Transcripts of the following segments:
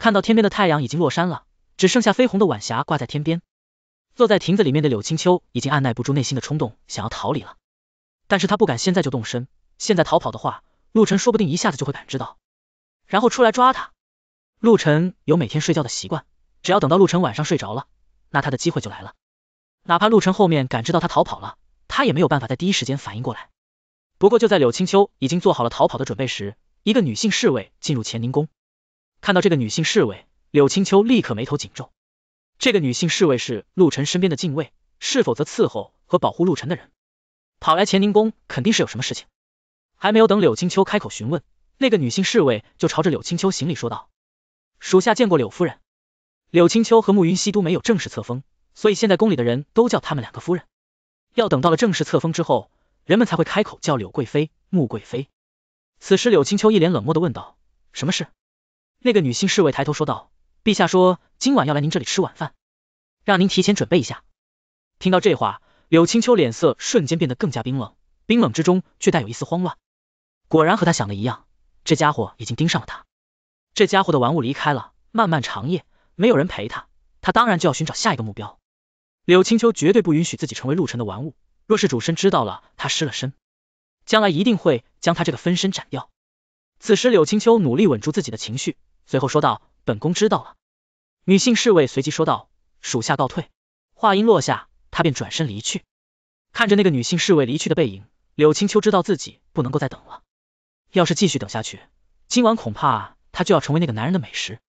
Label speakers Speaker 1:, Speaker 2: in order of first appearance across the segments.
Speaker 1: 看到天边的太阳已经落山了，只剩下绯红的晚霞挂在天边。坐在亭子里面的柳青秋已经按耐不住内心的冲动，想要逃离了。但是他不敢现在就动身，现在逃跑的话，陆晨说不定一下子就会感知到，然后出来抓他。陆晨有每天睡觉的习惯，只要等到陆晨晚上睡着了，那他的机会就来了。哪怕陆晨后面感知到他逃跑了，他也没有办法在第一时间反应过来。不过就在柳青秋已经做好了逃跑的准备时，一个女性侍卫进入乾宁宫。看到这个女性侍卫，柳青秋立刻眉头紧皱。这个女性侍卫是陆晨身边的近卫，是否则伺候和保护陆晨的人，跑来乾宁宫肯定是有什么事情。还没有等柳青秋开口询问，那个女性侍卫就朝着柳青秋行礼说道：“属下见过柳夫人。”柳青秋和慕云熙都没有正式册封，所以现在宫里的人都叫他们两个夫人。要等到了正式册封之后，人们才会开口叫柳贵妃、穆贵妃。此时柳青秋一脸冷漠的问道：“什么事？”那个女性侍卫抬头说道：“陛下说今晚要来您这里吃晚饭，让您提前准备一下。”听到这话，柳青秋脸色瞬间变得更加冰冷，冰冷之中却带有一丝慌乱。果然和他想的一样，这家伙已经盯上了他。这家伙的玩物离开了，漫漫长夜没有人陪他，他当然就要寻找下一个目标。柳青秋绝对不允许自己成为陆晨的玩物，若是主身知道了他失了身，将来一定会将他这个分身斩掉。此时柳青秋努力稳住自己的情绪。随后说道：“本宫知道了。”女性侍卫随即说道：“属下告退。”话音落下，她便转身离去。看着那个女性侍卫离去的背影，柳青秋知道自己不能够再等了。要是继续等下去，今晚恐怕他就要成为那个男人的美食。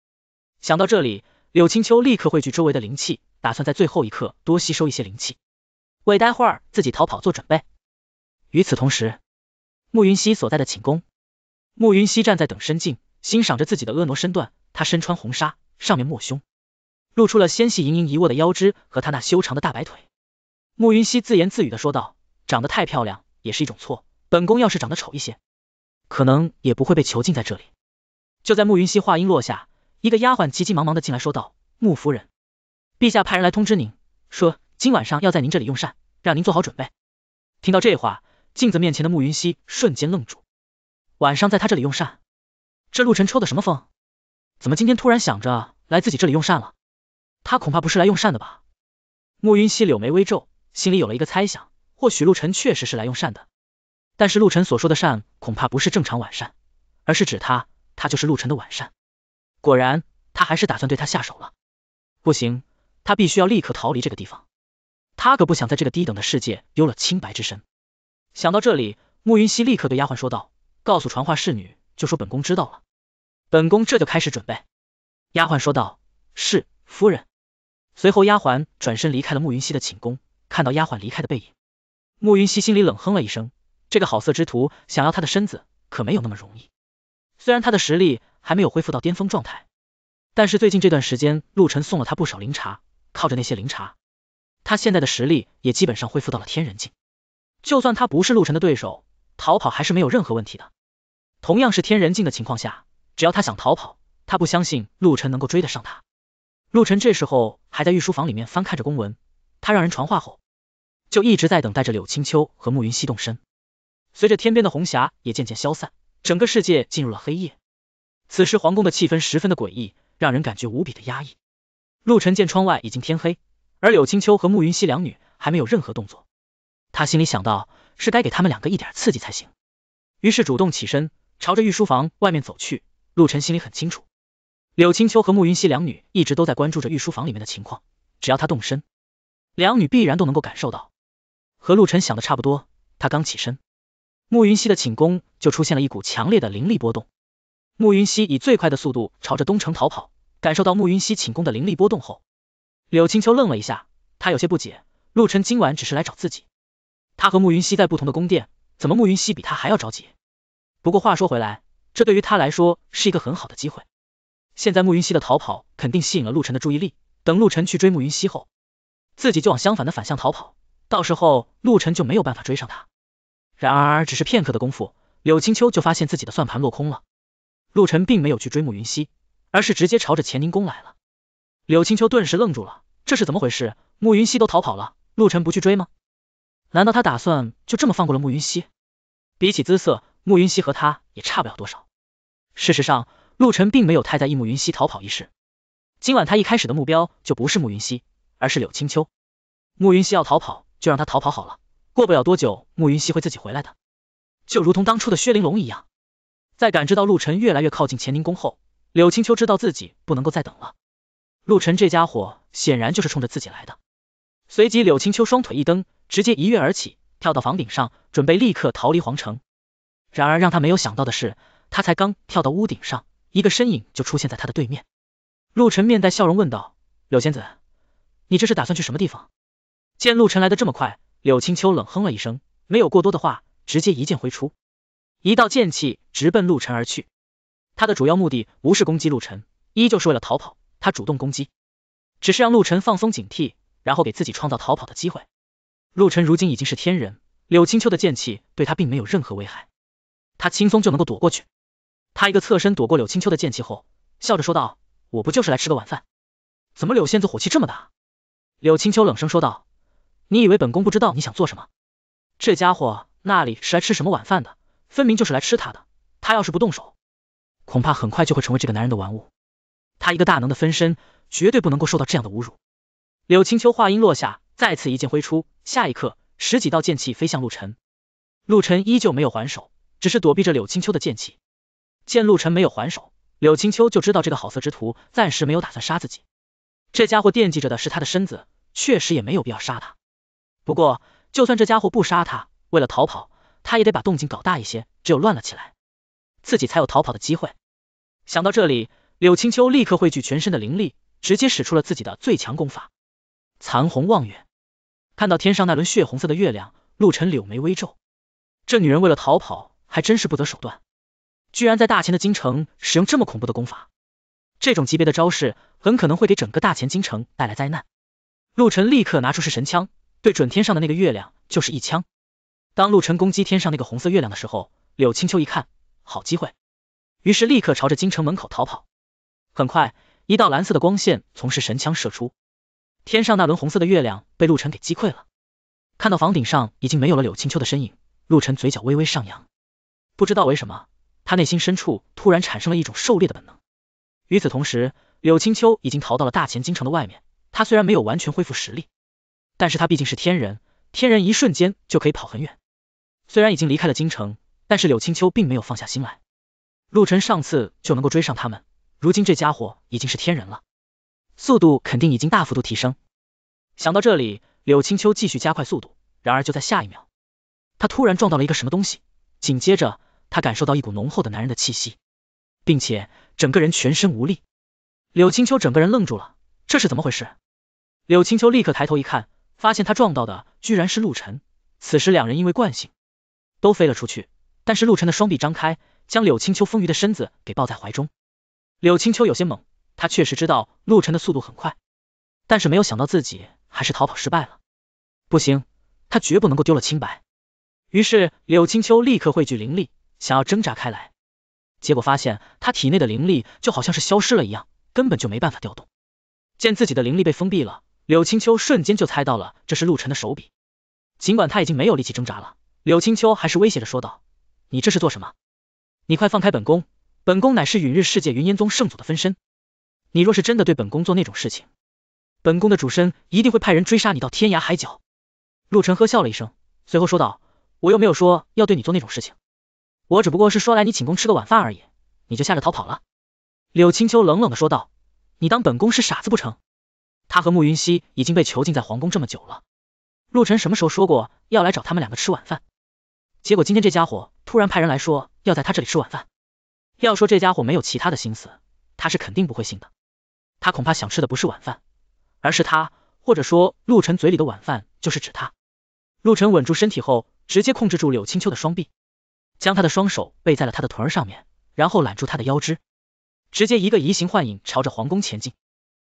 Speaker 1: 想到这里，柳青秋立刻汇聚周围的灵气，打算在最后一刻多吸收一些灵气，为待会儿自己逃跑做准备。与此同时，慕云溪所在的寝宫，慕云溪站在等身镜。欣赏着自己的婀娜身段，她身穿红纱，上面抹胸，露出了纤细盈盈一握的腰肢和她那修长的大白腿。慕云熙自言自语的说道：“长得太漂亮也是一种错，本宫要是长得丑一些，可能也不会被囚禁在这里。”就在慕云熙话音落下，一个丫鬟急急忙忙的进来说道：“慕夫人，陛下派人来通知您，说今晚上要在您这里用膳，让您做好准备。”听到这话，镜子面前的慕云熙瞬间愣住，晚上在她这里用膳。这陆晨抽的什么风？怎么今天突然想着来自己这里用膳了？他恐怕不是来用膳的吧？慕云溪柳眉微皱，心里有了一个猜想，或许陆晨确实是来用膳的，但是陆晨所说的膳恐怕不是正常晚膳，而是指他，他就是陆晨的晚膳。果然，他还是打算对他下手了。不行，他必须要立刻逃离这个地方，他可不想在这个低等的世界丢了清白之身。想到这里，慕云溪立刻对丫鬟说道：“告诉传话侍女。”就说本宫知道了，本宫这就开始准备。丫鬟说道：“是夫人。”随后丫鬟转身离开了慕云熙的寝宫，看到丫鬟离开的背影，慕云熙心里冷哼了一声，这个好色之徒想要她的身子可没有那么容易。虽然他的实力还没有恢复到巅峰状态，但是最近这段时间陆晨送了他不少灵茶，靠着那些灵茶，他现在的实力也基本上恢复到了天人境。就算他不是陆晨的对手，逃跑还是没有任何问题的。同样是天人境的情况下，只要他想逃跑，他不相信陆晨能够追得上他。陆晨这时候还在御书房里面翻看着公文，他让人传话后，就一直在等待着柳青秋和慕云熙动身。随着天边的红霞也渐渐消散，整个世界进入了黑夜。此时皇宫的气氛十分的诡异，让人感觉无比的压抑。陆晨见窗外已经天黑，而柳青秋和慕云熙两女还没有任何动作，他心里想到是该给他们两个一点刺激才行，于是主动起身。朝着御书房外面走去，陆晨心里很清楚，柳青秋和慕云熙两女一直都在关注着御书房里面的情况，只要他动身，两女必然都能够感受到。和陆晨想的差不多，他刚起身，慕云熙的寝宫就出现了一股强烈的灵力波动。慕云熙以最快的速度朝着东城逃跑，感受到慕云熙寝宫的灵力波动后，柳青秋愣了一下，他有些不解，陆晨今晚只是来找自己，他和慕云熙在不同的宫殿，怎么慕云熙比他还要着急？不过话说回来，这对于他来说是一个很好的机会。现在慕云溪的逃跑肯定吸引了陆晨的注意力，等陆晨去追慕云溪后，自己就往相反的反向逃跑，到时候陆晨就没有办法追上他。然而只是片刻的功夫，柳青秋就发现自己的算盘落空了，陆晨并没有去追慕云溪，而是直接朝着乾宁宫来了。柳青秋顿时愣住了，这是怎么回事？慕云溪都逃跑了，陆晨不去追吗？难道他打算就这么放过了慕云溪？比起姿色。慕云溪和他也差不了多少，事实上，陆晨并没有太在意慕云溪逃跑一事。今晚他一开始的目标就不是慕云溪，而是柳青秋。慕云溪要逃跑，就让他逃跑好了，过不了多久，慕云溪会自己回来的，就如同当初的薛玲珑一样。在感知到陆晨越来越靠近乾宁宫后，柳青秋知道自己不能够再等了，陆晨这家伙显然就是冲着自己来的。随即，柳青秋双腿一蹬，直接一跃而起，跳到房顶上，准备立刻逃离皇城。然而让他没有想到的是，他才刚跳到屋顶上，一个身影就出现在他的对面。陆晨面带笑容问道：“柳仙子，你这是打算去什么地方？”见陆晨来的这么快，柳青秋冷哼了一声，没有过多的话，直接一剑挥出，一道剑气直奔陆晨而去。他的主要目的不是攻击陆晨，依旧是为了逃跑。他主动攻击，只是让陆晨放松警惕，然后给自己创造逃跑的机会。陆晨如今已经是天人，柳青秋的剑气对他并没有任何危害。他轻松就能够躲过去，他一个侧身躲过柳青秋的剑气后，笑着说道：“我不就是来吃个晚饭？怎么柳仙子火气这么大？”柳青秋冷声说道：“你以为本宫不知道你想做什么？这家伙那里是来吃什么晚饭的，分明就是来吃他的。他要是不动手，恐怕很快就会成为这个男人的玩物。他一个大能的分身，绝对不能够受到这样的侮辱。”柳青秋话音落下，再次一剑挥出，下一刻十几道剑气飞向陆晨，陆晨依旧没有还手。只是躲避着柳青秋的剑气，见陆晨没有还手，柳青秋就知道这个好色之徒暂时没有打算杀自己。这家伙惦记着的是他的身子，确实也没有必要杀他。不过，就算这家伙不杀他，为了逃跑，他也得把动静搞大一些，只有乱了起来，自己才有逃跑的机会。想到这里，柳青秋立刻汇聚全身的灵力，直接使出了自己的最强功法——残红望月。看到天上那轮血红色的月亮，陆晨柳眉微皱，这女人为了逃跑。还真是不择手段，居然在大秦的京城使用这么恐怖的功法，这种级别的招式很可能会给整个大秦京城带来灾难。陆晨立刻拿出是神枪，对准天上的那个月亮就是一枪。当陆晨攻击天上那个红色月亮的时候，柳青秋一看，好机会，于是立刻朝着京城门口逃跑。很快，一道蓝色的光线从是神枪射出，天上那轮红色的月亮被陆晨给击溃了。看到房顶上已经没有了柳青秋的身影，陆晨嘴角微微上扬。不知道为什么，他内心深处突然产生了一种狩猎的本能。与此同时，柳青秋已经逃到了大前京城的外面。他虽然没有完全恢复实力，但是他毕竟是天人，天人一瞬间就可以跑很远。虽然已经离开了京城，但是柳青秋并没有放下心来。陆晨上次就能够追上他们，如今这家伙已经是天人了，速度肯定已经大幅度提升。想到这里，柳青秋继续加快速度。然而就在下一秒，他突然撞到了一个什么东西，紧接着。他感受到一股浓厚的男人的气息，并且整个人全身无力。柳青秋整个人愣住了，这是怎么回事？柳青秋立刻抬头一看，发现他撞到的居然是陆晨。此时两人因为惯性都飞了出去，但是陆晨的双臂张开，将柳青秋丰腴的身子给抱在怀中。柳青秋有些懵，他确实知道陆晨的速度很快，但是没有想到自己还是逃跑失败了。不行，他绝不能够丢了清白。于是柳青秋立刻汇聚灵力。想要挣扎开来，结果发现他体内的灵力就好像是消失了一样，根本就没办法调动。见自己的灵力被封闭了，柳青秋瞬间就猜到了这是陆晨的手笔。尽管他已经没有力气挣扎了，柳青秋还是威胁着说道：“你这是做什么？你快放开本宫！本宫乃是陨日世界云烟宗圣祖的分身，你若是真的对本宫做那种事情，本宫的主身一定会派人追杀你到天涯海角。”陆晨呵笑了一声，随后说道：“我又没有说要对你做那种事情。”我只不过是说来你寝宫吃个晚饭而已，你就吓着逃跑了？柳青秋冷冷的说道：“你当本宫是傻子不成？”他和慕云熙已经被囚禁在皇宫这么久了，陆晨什么时候说过要来找他们两个吃晚饭？结果今天这家伙突然派人来说要在他这里吃晚饭，要说这家伙没有其他的心思，他是肯定不会信的。他恐怕想吃的不是晚饭，而是他，或者说陆晨嘴里的晚饭就是指他。陆晨稳住身体后，直接控制住柳青秋的双臂。将他的双手背在了他的臀上面，然后揽住他的腰肢，直接一个移形幻影朝着皇宫前进。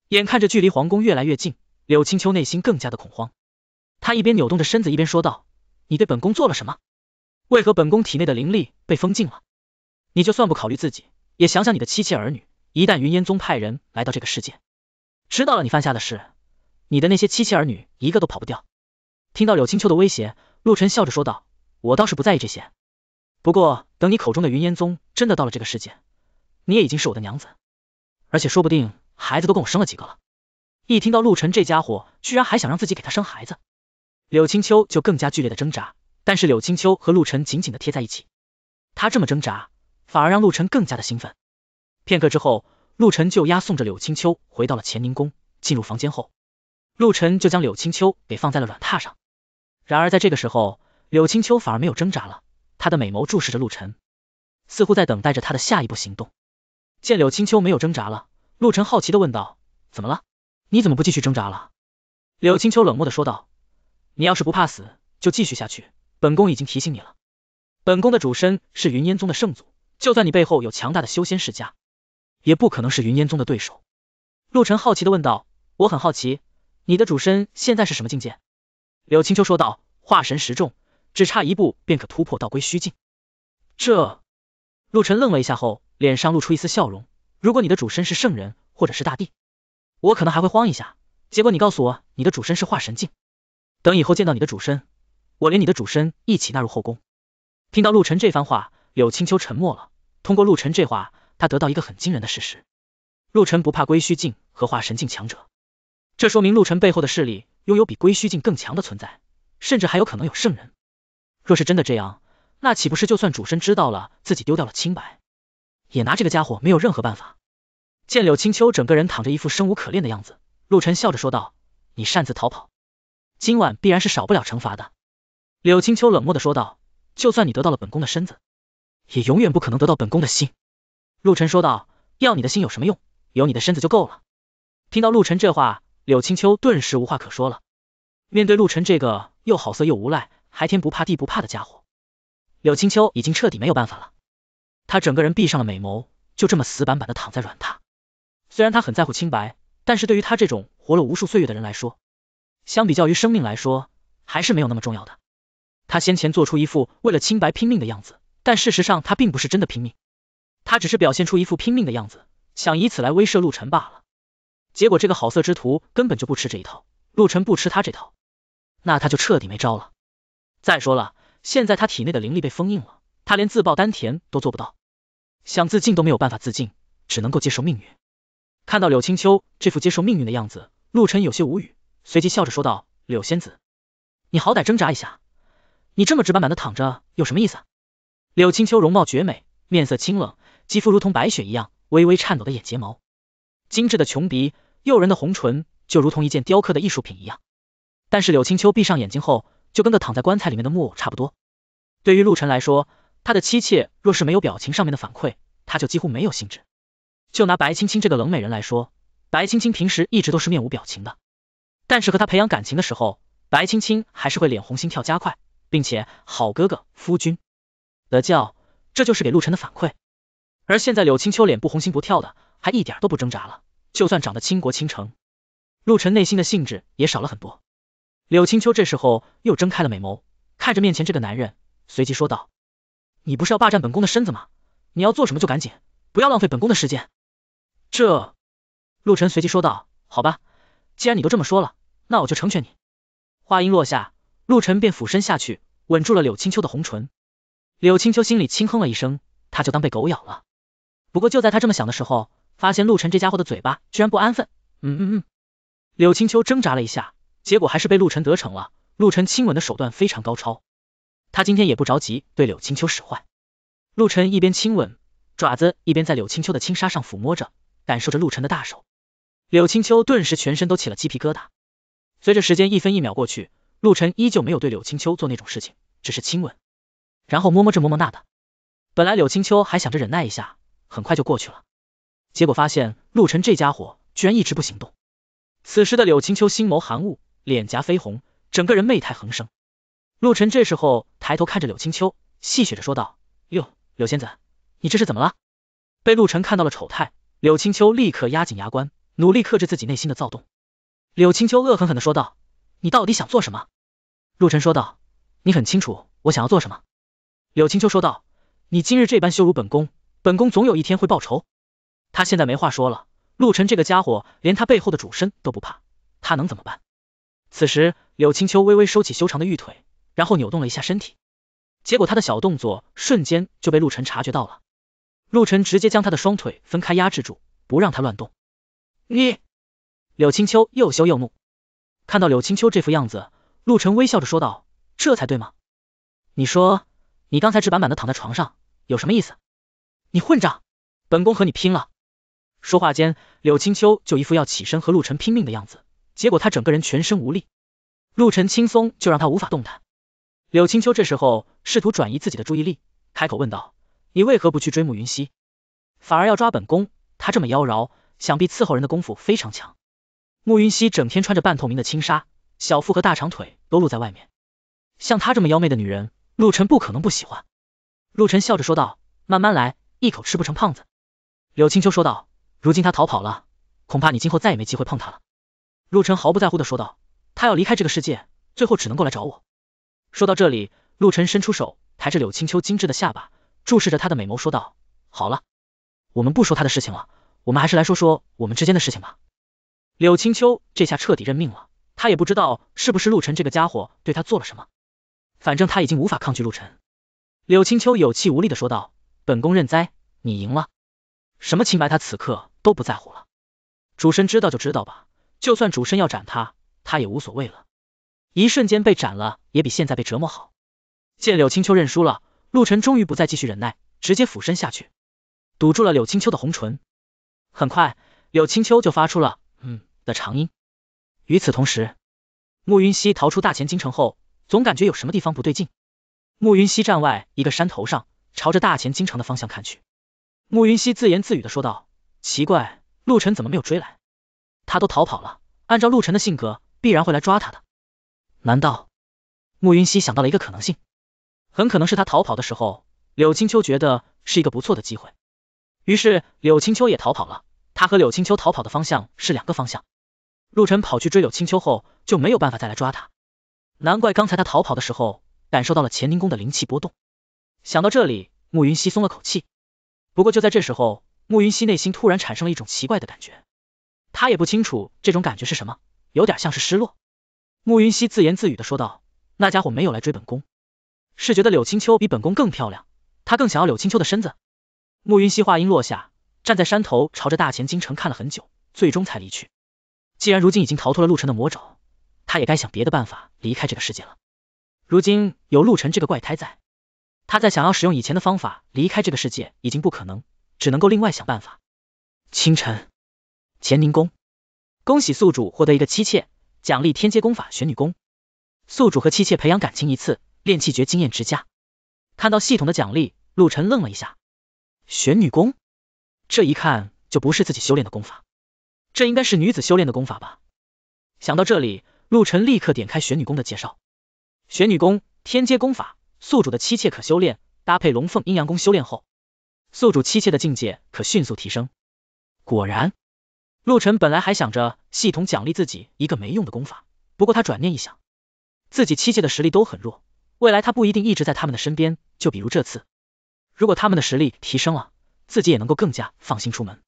Speaker 1: 眼看着距离皇宫越来越近，柳青秋内心更加的恐慌。他一边扭动着身子，一边说道：“你对本宫做了什么？为何本宫体内的灵力被封禁了？你就算不考虑自己，也想想你的妻妾儿女。一旦云烟宗派人来到这个世界，知道了你犯下的事，你的那些妻妾儿女一个都跑不掉。”听到柳青秋的威胁，陆晨笑着说道：“我倒是不在意这些。”不过，等你口中的云烟宗真的到了这个世界，你也已经是我的娘子，而且说不定孩子都跟我生了几个了。一听到陆晨这家伙居然还想让自己给他生孩子，柳青秋就更加剧烈的挣扎，但是柳青秋和陆晨紧紧的贴在一起，他这么挣扎反而让陆晨更加的兴奋。片刻之后，陆晨就押送着柳青秋回到了乾宁宫，进入房间后，陆晨就将柳青秋给放在了软榻上。然而在这个时候，柳青秋反而没有挣扎了。他的美眸注视着陆晨，似乎在等待着他的下一步行动。见柳青秋没有挣扎了，陆晨好奇的问道：“怎么了？你怎么不继续挣扎了？”柳青秋冷漠的说道：“你要是不怕死，就继续下去，本宫已经提醒你了。本宫的主身是云烟宗的圣祖，就算你背后有强大的修仙世家，也不可能是云烟宗的对手。”陆晨好奇的问道：“我很好奇，你的主身现在是什么境界？”柳青秋说道：“化神十重。”只差一步便可突破道归虚境。这，陆晨愣了一下后，脸上露出一丝笑容。如果你的主身是圣人或者是大帝，我可能还会慌一下。结果你告诉我你的主身是化神境，等以后见到你的主身，我连你的主身一起纳入后宫。听到陆晨这番话，柳青秋沉默了。通过陆晨这话，他得到一个很惊人的事实：陆晨不怕归虚境和化神境强者，这说明陆晨背后的势力拥有比归虚境更强的存在，甚至还有可能有圣人。若是真的这样，那岂不是就算主身知道了自己丢掉了清白，也拿这个家伙没有任何办法？见柳青秋整个人躺着一副生无可恋的样子，陆晨笑着说道：“你擅自逃跑，今晚必然是少不了惩罚的。”柳青秋冷漠的说道：“就算你得到了本宫的身子，也永远不可能得到本宫的心。”陆晨说道：“要你的心有什么用？有你的身子就够了。”听到陆晨这话，柳青秋顿时无话可说了。面对陆晨这个又好色又无赖。还天不怕地不怕的家伙，柳青秋已经彻底没有办法了。他整个人闭上了美眸，就这么死板板的躺在软榻。虽然他很在乎清白，但是对于他这种活了无数岁月的人来说，相比较于生命来说，还是没有那么重要的。他先前做出一副为了清白拼命的样子，但事实上他并不是真的拼命，他只是表现出一副拼命的样子，想以此来威慑陆晨罢了。结果这个好色之徒根本就不吃这一套，陆晨不吃他这套，那他就彻底没招了。再说了，现在他体内的灵力被封印了，他连自爆丹田都做不到，想自尽都没有办法自尽，只能够接受命运。看到柳青秋这副接受命运的样子，陆晨有些无语，随即笑着说道：“柳仙子，你好歹挣扎一下，你这么直板板的躺着有什么意思？”柳青秋容貌绝美，面色清冷，肌肤如同白雪一样，微微颤抖的眼睫毛，精致的穷鼻，诱人的红唇，就如同一件雕刻的艺术品一样。但是柳青秋闭上眼睛后。就跟个躺在棺材里面的木偶差不多。对于陆晨来说，他的妻妾若是没有表情上面的反馈，他就几乎没有兴致。就拿白青青这个冷美人来说，白青青平时一直都是面无表情的，但是和他培养感情的时候，白青青还是会脸红心跳加快，并且好哥哥夫君的叫，这就是给陆晨的反馈。而现在柳青秋脸不红心不跳的，还一点都不挣扎了，就算长得倾国倾城，陆晨内心的兴致也少了很多。柳青秋这时候又睁开了美眸，看着面前这个男人，随即说道：“你不是要霸占本宫的身子吗？你要做什么就赶紧，不要浪费本宫的时间。”这，陆晨随即说道：“好吧，既然你都这么说了，那我就成全你。”话音落下，陆晨便俯身下去，吻住了柳青秋的红唇。柳青秋心里轻哼了一声，他就当被狗咬了。不过就在他这么想的时候，发现陆晨这家伙的嘴巴居然不安分，嗯嗯嗯。柳青秋挣扎了一下。结果还是被陆晨得逞了。陆晨亲吻的手段非常高超，他今天也不着急对柳青秋使坏。陆晨一边亲吻，爪子一边在柳青秋的轻纱上抚摸着，感受着陆晨的大手。柳青秋顿时全身都起了鸡皮疙瘩。随着时间一分一秒过去，陆晨依旧没有对柳青秋做那种事情，只是亲吻，然后摸摸这摸摸那的。本来柳青秋还想着忍耐一下，很快就过去了，结果发现陆晨这家伙居然一直不行动。此时的柳青秋心眸含雾。脸颊绯红，整个人媚态横生。陆晨这时候抬头看着柳青秋，戏谑着说道：“哟，柳仙子，你这是怎么了？”被陆晨看到了丑态，柳青秋立刻压紧牙关，努力克制自己内心的躁动。柳青秋恶狠狠的说道：“你到底想做什么？”陆晨说道：“你很清楚我想要做什么。”柳青秋说道：“你今日这般羞辱本宫，本宫总有一天会报仇。”他现在没话说了，陆晨这个家伙连他背后的主身都不怕，他能怎么办？此时，柳青秋微微收起修长的玉腿，然后扭动了一下身体，结果他的小动作瞬间就被陆晨察觉到了。陆晨直接将他的双腿分开压制住，不让他乱动。你，柳青秋又羞又怒。看到柳青秋这副样子，陆晨微笑着说道：“这才对吗？你说，你刚才直板板的躺在床上，有什么意思？你混账，本宫和你拼了！”说话间，柳青秋就一副要起身和陆晨拼命的样子。结果他整个人全身无力，陆晨轻松就让他无法动弹。柳青秋这时候试图转移自己的注意力，开口问道：“你为何不去追慕云溪，反而要抓本宫？她这么妖娆，想必伺候人的功夫非常强。慕云溪整天穿着半透明的轻纱，小腹和大长腿都露在外面，像她这么妖媚的女人，陆晨不可能不喜欢。”陆晨笑着说道：“慢慢来，一口吃不成胖子。”柳青秋说道：“如今她逃跑了，恐怕你今后再也没机会碰她了。”陆晨毫不在乎的说道，他要离开这个世界，最后只能够来找我。说到这里，陆晨伸出手，抬着柳青秋精致的下巴，注视着她的美眸说道，好了，我们不说他的事情了，我们还是来说说我们之间的事情吧。柳青秋这下彻底认命了，他也不知道是不是陆晨这个家伙对他做了什么，反正他已经无法抗拒陆晨。柳青秋有气无力的说道，本宫认栽，你赢了，什么清白他此刻都不在乎了，主神知道就知道吧。就算主身要斩他，他也无所谓了。一瞬间被斩了，也比现在被折磨好。见柳青秋认输了，陆晨终于不再继续忍耐，直接俯身下去，堵住了柳青秋的红唇。很快，柳青秋就发出了嗯的长音。与此同时，慕云溪逃出大前京城后，总感觉有什么地方不对劲。慕云溪站外一个山头上，朝着大前京城的方向看去。慕云溪自言自语的说道：“奇怪，陆晨怎么没有追来？”他都逃跑了，按照陆晨的性格，必然会来抓他的。难道？慕云溪想到了一个可能性，很可能是他逃跑的时候，柳青秋觉得是一个不错的机会，于是柳青秋也逃跑了。他和柳青秋逃跑的方向是两个方向，陆晨跑去追柳青秋后，就没有办法再来抓他。难怪刚才他逃跑的时候，感受到了乾宁宫的灵气波动。想到这里，慕云溪松了口气。不过就在这时候，慕云溪内心突然产生了一种奇怪的感觉。他也不清楚这种感觉是什么，有点像是失落。慕云溪自言自语的说道：“那家伙没有来追本宫，是觉得柳青秋比本宫更漂亮，他更想要柳青秋的身子。”慕云溪话音落下，站在山头朝着大前京城看了很久，最终才离去。既然如今已经逃脱了陆晨的魔爪，他也该想别的办法离开这个世界了。如今有陆晨这个怪胎在，他在想要使用以前的方法离开这个世界已经不可能，只能够另外想办法。清晨。乾宁宫，恭喜宿主获得一个妻妾，奖励天阶功法玄女功。宿主和妻妾培养感情一次，练气诀经验值加。看到系统的奖励，陆晨愣了一下。玄女功，这一看就不是自己修炼的功法，这应该是女子修炼的功法吧？想到这里，陆晨立刻点开玄女功的介绍。玄女功，天阶功法，宿主的妻妾可修炼，搭配龙凤阴阳功修炼后，宿主妻妾的境界可迅速提升。果然。陆晨本来还想着系统奖励自己一个没用的功法，不过他转念一想，自己七界的实力都很弱，未来他不一定一直在他们的身边。就比如这次，如果他们的实力提升了，自己也能够更加放心出门。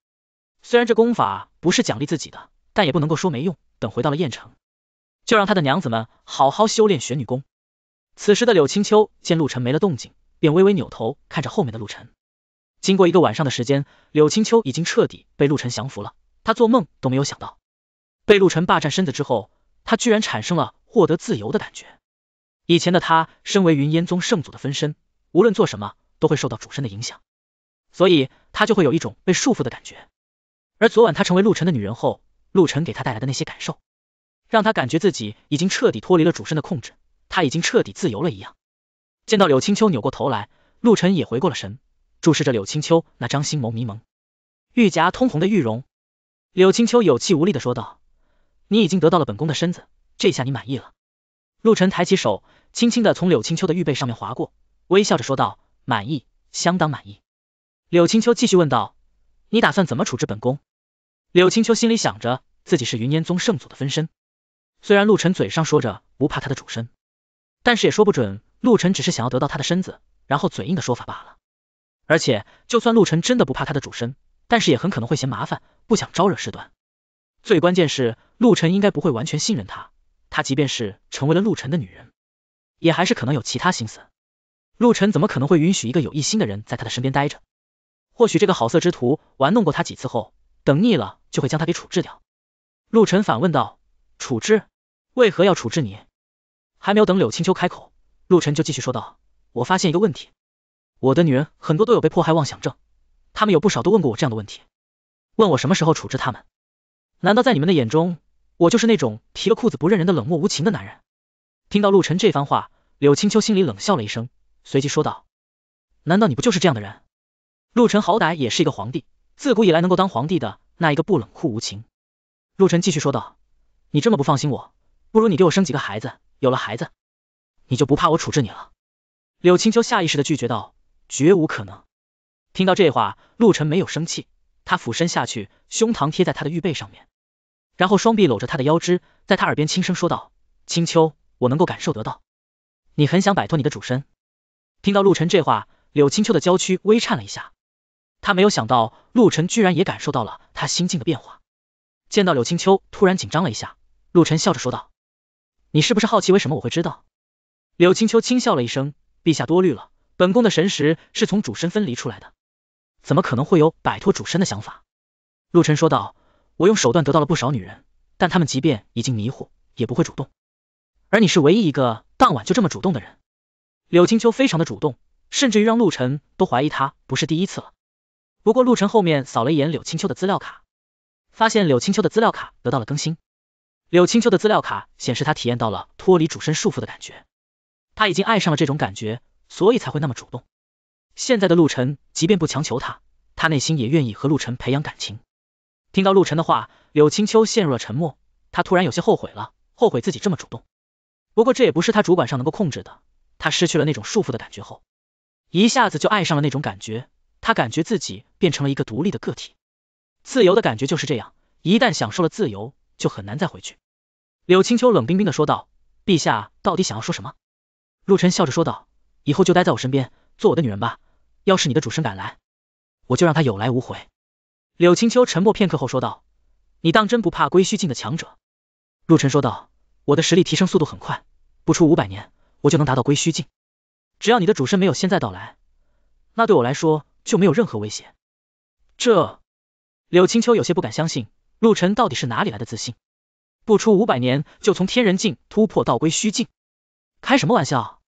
Speaker 1: 虽然这功法不是奖励自己的，但也不能够说没用。等回到了燕城，就让他的娘子们好好修炼玄女功。此时的柳青秋见陆晨没了动静，便微微扭头看着后面的陆晨。经过一个晚上的时间，柳青秋已经彻底被陆晨降服了。他做梦都没有想到，被陆晨霸占身子之后，他居然产生了获得自由的感觉。以前的他身为云烟宗圣祖的分身，无论做什么都会受到主身的影响，所以他就会有一种被束缚的感觉。而昨晚他成为陆晨的女人后，陆晨给他带来的那些感受，让他感觉自己已经彻底脱离了主身的控制，他已经彻底自由了一样。见到柳青秋扭过头来，陆晨也回过了神，注视着柳青秋那张星眸迷蒙、玉颊通红的玉容。柳青秋有气无力的说道：“你已经得到了本宫的身子，这下你满意了？”陆晨抬起手，轻轻的从柳青秋的玉背上面划过，微笑着说道：“满意，相当满意。”柳青秋继续问道：“你打算怎么处置本宫？”柳青秋心里想着自己是云烟宗圣祖的分身，虽然陆晨嘴上说着不怕他的主身，但是也说不准陆晨只是想要得到他的身子，然后嘴硬的说法罢了。而且就算陆晨真的不怕他的主身，但是也很可能会嫌麻烦，不想招惹事端。最关键是，陆晨应该不会完全信任他，他即便是成为了陆晨的女人，也还是可能有其他心思。陆晨怎么可能会允许一个有异心的人在他的身边待着？或许这个好色之徒玩弄过他几次后，等腻了就会将他给处置掉。陆晨反问道：“处置？为何要处置你？”还没有等柳青秋开口，陆晨就继续说道：“我发现一个问题，我的女人很多都有被迫害妄想症。”他们有不少都问过我这样的问题，问我什么时候处置他们？难道在你们的眼中，我就是那种提了裤子不认人的冷漠无情的男人？听到陆晨这番话，柳青秋心里冷笑了一声，随即说道：“难道你不就是这样的人？”陆晨好歹也是一个皇帝，自古以来能够当皇帝的那一个不冷酷无情？陆晨继续说道：“你这么不放心我，不如你给我生几个孩子，有了孩子，你就不怕我处置你了？”柳青秋下意识的拒绝道：“绝无可能。”听到这话，陆晨没有生气，他俯身下去，胸膛贴在他的玉背上面，然后双臂搂着他的腰肢，在他耳边轻声说道：“青秋，我能够感受得到，你很想摆脱你的主身。”听到陆晨这话，柳青秋的娇躯微颤了一下，他没有想到陆晨居然也感受到了他心境的变化。见到柳青秋突然紧张了一下，陆晨笑着说道：“你是不是好奇为什么我会知道？”柳青秋轻笑了一声：“陛下多虑了，本宫的神识是从主身分离出来的。”怎么可能会有摆脱主身的想法？陆晨说道。我用手段得到了不少女人，但他们即便已经迷糊，也不会主动。而你是唯一一个当晚就这么主动的人。柳青秋非常的主动，甚至于让陆晨都怀疑他不是第一次了。不过陆晨后面扫了一眼柳青秋的资料卡，发现柳青秋的资料卡得到了更新。柳青秋的资料卡显示他体验到了脱离主身束缚的感觉，他已经爱上了这种感觉，所以才会那么主动。现在的陆晨，即便不强求他，他内心也愿意和陆晨培养感情。听到陆晨的话，柳青秋陷入了沉默，他突然有些后悔了，后悔自己这么主动。不过这也不是他主管上能够控制的。他失去了那种束缚的感觉后，一下子就爱上了那种感觉。他感觉自己变成了一个独立的个体，自由的感觉就是这样，一旦享受了自由，就很难再回去。柳青秋冷冰冰的说道：“陛下到底想要说什么？”陆晨笑着说道：“以后就待在我身边，做我的女人吧。”要是你的主神敢来，我就让他有来无回。柳青秋沉默片刻后说道：“你当真不怕归虚境的强者？”陆晨说道：“我的实力提升速度很快，不出五百年，我就能达到归虚境。只要你的主神没有现在到来，那对我来说就没有任何威胁。”这，柳青秋有些不敢相信，陆晨到底是哪里来的自信？不出五百年就从天人境突破到归虚境，开什么玩笑？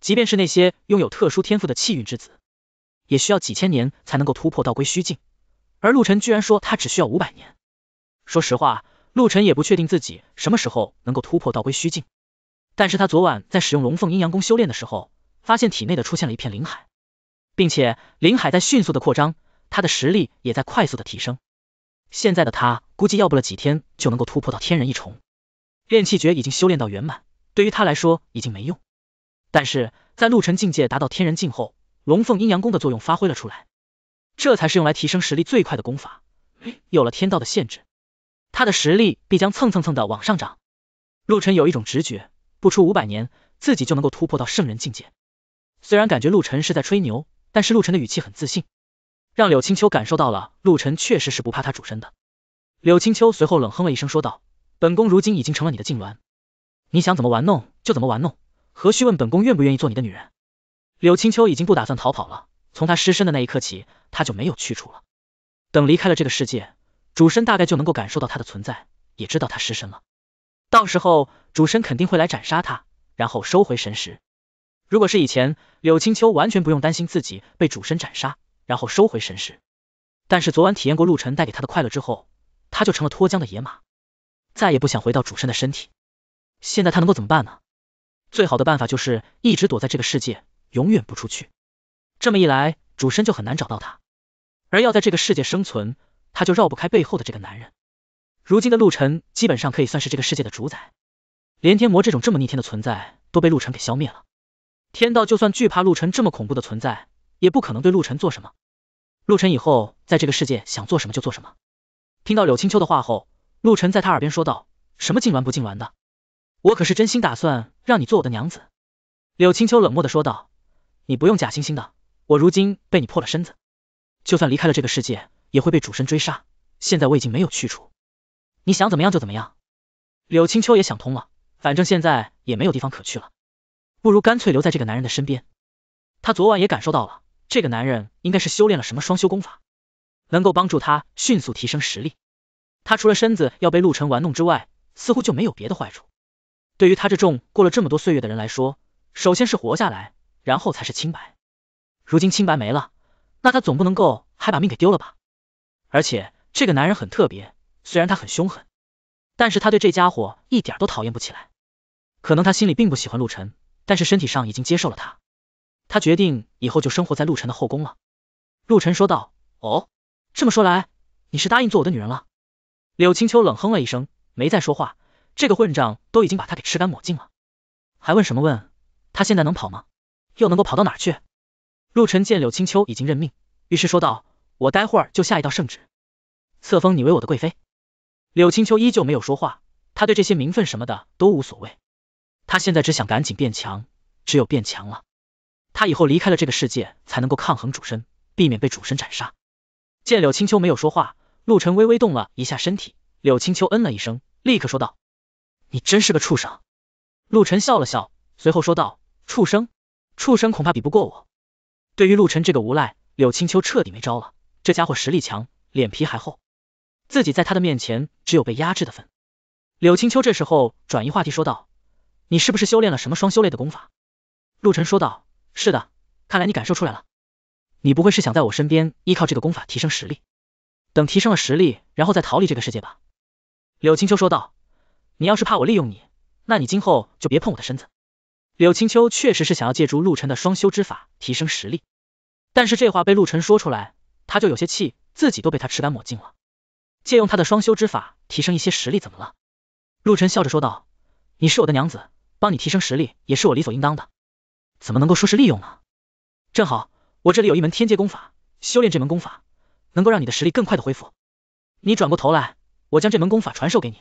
Speaker 1: 即便是那些拥有特殊天赋的气运之子。也需要几千年才能够突破道归虚境，而陆晨居然说他只需要五百年。说实话，陆晨也不确定自己什么时候能够突破道归虚境，但是他昨晚在使用龙凤阴阳功修炼的时候，发现体内的出现了一片灵海，并且灵海在迅速的扩张，他的实力也在快速的提升。现在的他估计要不了几天就能够突破到天人一重。炼气诀已经修炼到圆满，对于他来说已经没用，但是在陆晨境界达到天人境后。龙凤阴阳功的作用发挥了出来，这才是用来提升实力最快的功法。有了天道的限制，他的实力必将蹭蹭蹭的往上涨。陆晨有一种直觉，不出五百年，自己就能够突破到圣人境界。虽然感觉陆晨是在吹牛，但是陆晨的语气很自信，让柳青秋感受到了陆晨确实是不怕他主身的。柳青秋随后冷哼了一声，说道：“本宫如今已经成了你的痉挛，你想怎么玩弄就怎么玩弄，何须问本宫愿不愿意做你的女人？”柳青秋已经不打算逃跑了，从他失身的那一刻起，他就没有去处了。等离开了这个世界，主身大概就能够感受到他的存在，也知道他失身了。到时候主身肯定会来斩杀他，然后收回神石。如果是以前，柳青秋完全不用担心自己被主身斩杀，然后收回神石。但是昨晚体验过陆晨带给他的快乐之后，他就成了脱缰的野马，再也不想回到主身的身体。现在他能够怎么办呢？最好的办法就是一直躲在这个世界。永远不出去，这么一来，主身就很难找到他，而要在这个世界生存，他就绕不开背后的这个男人。如今的陆晨基本上可以算是这个世界的主宰，连天魔这种这么逆天的存在都被陆晨给消灭了。天道就算惧怕陆晨这么恐怖的存在，也不可能对陆晨做什么。陆晨以后在这个世界想做什么就做什么。听到柳青秋的话后，陆晨在他耳边说道：“什么痉挛不痉挛的？我可是真心打算让你做我的娘子。”柳青秋冷漠的说道。你不用假惺惺的，我如今被你破了身子，就算离开了这个世界，也会被主神追杀。现在我已经没有去处，你想怎么样就怎么样。柳青秋也想通了，反正现在也没有地方可去了，不如干脆留在这个男人的身边。他昨晚也感受到了，这个男人应该是修炼了什么双修功法，能够帮助他迅速提升实力。他除了身子要被陆晨玩弄之外，似乎就没有别的坏处。对于他这种过了这么多岁月的人来说，首先是活下来。然后才是清白，如今清白没了，那他总不能够还把命给丢了吧？而且这个男人很特别，虽然他很凶狠，但是他对这家伙一点都讨厌不起来。可能他心里并不喜欢陆晨，但是身体上已经接受了他，他决定以后就生活在陆晨的后宫了。陆晨说道：“哦，这么说来，你是答应做我的女人了？”柳青秋冷哼了一声，没再说话。这个混账都已经把他给吃干抹净了，还问什么问？他现在能跑吗？又能够跑到哪儿去？陆晨见柳青秋已经认命，于是说道：“我待会儿就下一道圣旨，册封你为我的贵妃。”柳青秋依旧没有说话，他对这些名分什么的都无所谓，他现在只想赶紧变强，只有变强了，他以后离开了这个世界才能够抗衡主神，避免被主神斩杀。见柳青秋没有说话，陆晨微微动了一下身体，柳青秋嗯了一声，立刻说道：“你真是个畜生！”陆晨笑了笑，随后说道：“畜生。”畜生恐怕比不过我。对于陆晨这个无赖，柳青秋彻底没招了。这家伙实力强，脸皮还厚，自己在他的面前只有被压制的份。柳青秋这时候转移话题说道：“你是不是修炼了什么双修类的功法？”陆晨说道：“是的，看来你感受出来了。你不会是想在我身边依靠这个功法提升实力，等提升了实力，然后再逃离这个世界吧？”柳青秋说道：“你要是怕我利用你，那你今后就别碰我的身子。”柳青秋确实是想要借助陆晨的双修之法提升实力，但是这话被陆晨说出来，他就有些气，自己都被他吃干抹净了。借用他的双修之法提升一些实力怎么了？陆晨笑着说道：“你是我的娘子，帮你提升实力也是我理所应当的，怎么能够说是利用呢？正好我这里有一门天阶功法，修炼这门功法能够让你的实力更快的恢复。你转过头来，我将这门功法传授给你。”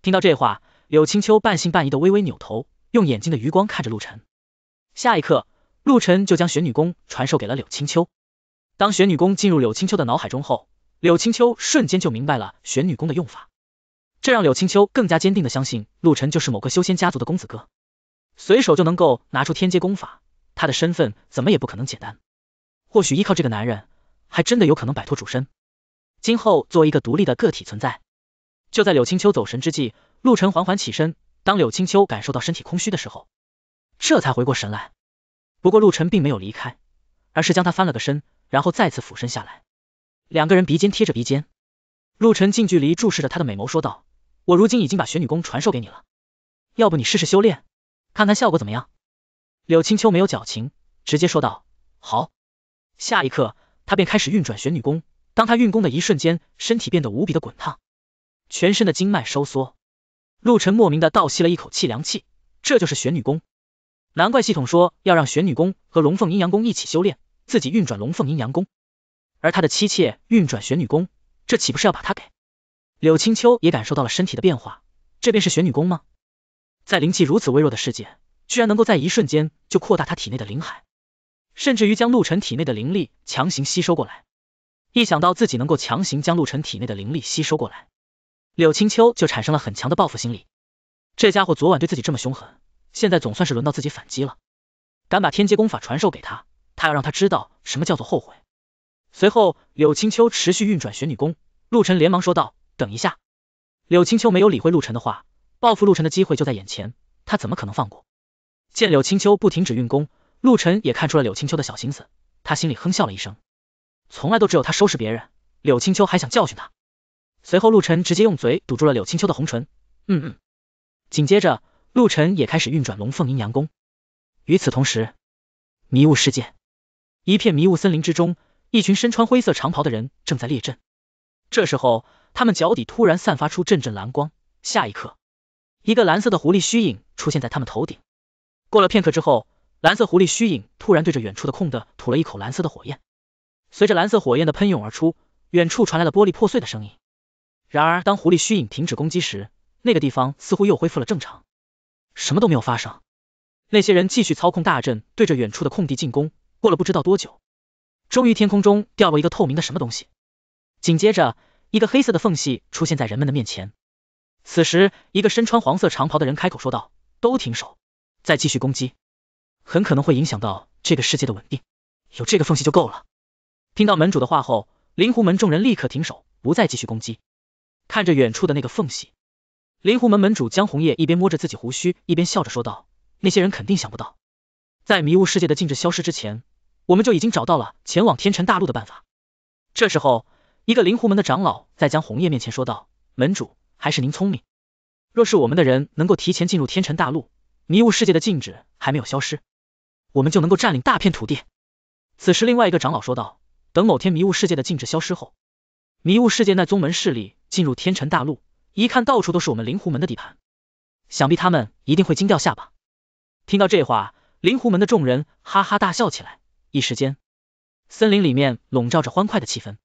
Speaker 1: 听到这话，柳青秋半信半疑的微微扭头。用眼睛的余光看着陆晨，下一刻，陆晨就将玄女功传授给了柳青秋。当玄女功进入柳青秋的脑海中后，柳青秋瞬间就明白了玄女功的用法，这让柳青秋更加坚定的相信陆晨就是某个修仙家族的公子哥，随手就能够拿出天阶功法，他的身份怎么也不可能简单。或许依靠这个男人，还真的有可能摆脱主身，今后作为一个独立的个体存在。就在柳青秋走神之际，陆晨缓缓起身。当柳青秋感受到身体空虚的时候，这才回过神来。不过陆晨并没有离开，而是将他翻了个身，然后再次俯身下来，两个人鼻尖贴着鼻尖，陆晨近距离注视着他的美眸，说道：“我如今已经把玄女功传授给你了，要不你试试修炼，看看效果怎么样？”柳青秋没有矫情，直接说道：“好。”下一刻，他便开始运转玄女功。当他运功的一瞬间，身体变得无比的滚烫，全身的经脉收缩。陆晨莫名的倒吸了一口气凉气，这就是玄女功，难怪系统说要让玄女功和龙凤阴阳功一起修炼，自己运转龙凤阴阳功，而他的妻妾运转玄女功，这岂不是要把他给？柳青秋也感受到了身体的变化，这便是玄女功吗？在灵气如此微弱的世界，居然能够在一瞬间就扩大他体内的灵海，甚至于将陆晨体内的灵力强行吸收过来。一想到自己能够强行将陆晨体内的灵力吸收过来，柳青秋就产生了很强的报复心理，这家伙昨晚对自己这么凶狠，现在总算是轮到自己反击了。敢把天阶功法传授给他，他要让他知道什么叫做后悔。随后，柳青秋持续运转玄女功，陆晨连忙说道：“等一下。”柳青秋没有理会陆晨的话，报复陆晨的机会就在眼前，他怎么可能放过？见柳青秋不停止运功，陆晨也看出了柳青秋的小心思，他心里哼笑了一声，从来都只有他收拾别人，柳青秋还想教训他。随后，陆晨直接用嘴堵住了柳青秋的红唇，嗯嗯。紧接着，陆晨也开始运转龙凤阴阳功。与此同时，迷雾世界，一片迷雾森林之中，一群身穿灰色长袍的人正在列阵。这时候，他们脚底突然散发出阵阵蓝光，下一刻，一个蓝色的狐狸虚影出现在他们头顶。过了片刻之后，蓝色狐狸虚影突然对着远处的空地吐了一口蓝色的火焰。随着蓝色火焰的喷涌而出，远处传来了玻璃破碎的声音。然而，当狐狸虚影停止攻击时，那个地方似乎又恢复了正常，什么都没有发生。那些人继续操控大阵，对着远处的空地进攻。过了不知道多久，终于天空中掉落一个透明的什么东西，紧接着一个黑色的缝隙出现在人们的面前。此时，一个身穿黄色长袍的人开口说道：“都停手，再继续攻击，很可能会影响到这个世界的稳定。有这个缝隙就够了。”听到门主的话后，灵狐门众人立刻停手，不再继续攻击。看着远处的那个缝隙，灵狐门门主江红叶一边摸着自己胡须，一边笑着说道：“那些人肯定想不到，在迷雾世界的禁制消失之前，我们就已经找到了前往天辰大陆的办法。”这时候，一个灵狐门的长老在江红叶面前说道：“门主，还是您聪明。若是我们的人能够提前进入天辰大陆，迷雾世界的禁制还没有消失，我们就能够占领大片土地。”此时，另外一个长老说道：“等某天迷雾世界的禁制消失后，迷雾世界那宗门势力……”进入天辰大陆，一看到处都是我们灵狐门的地盘，想必他们一定会惊掉下巴。听到这话，灵狐门的众人哈哈大笑起来，一时间，森林里面笼罩着欢快的气氛。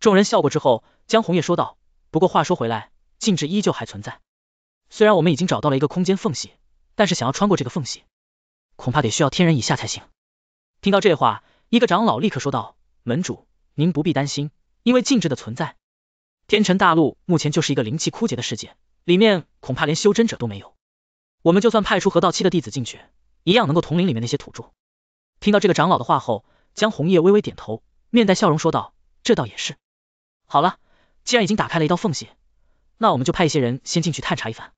Speaker 1: 众人笑过之后，江红叶说道：“不过话说回来，禁制依旧还存在，虽然我们已经找到了一个空间缝隙，但是想要穿过这个缝隙，恐怕得需要天人以下才行。”听到这话，一个长老立刻说道：“门主，您不必担心，因为禁制的存在。”天辰大陆目前就是一个灵气枯竭的世界，里面恐怕连修真者都没有。我们就算派出河道期的弟子进去，一样能够统领里面那些土著。听到这个长老的话后，江红叶微微点头，面带笑容说道：“这倒也是。好了，既然已经打开了一道缝隙，那我们就派一些人先进去探查一番。”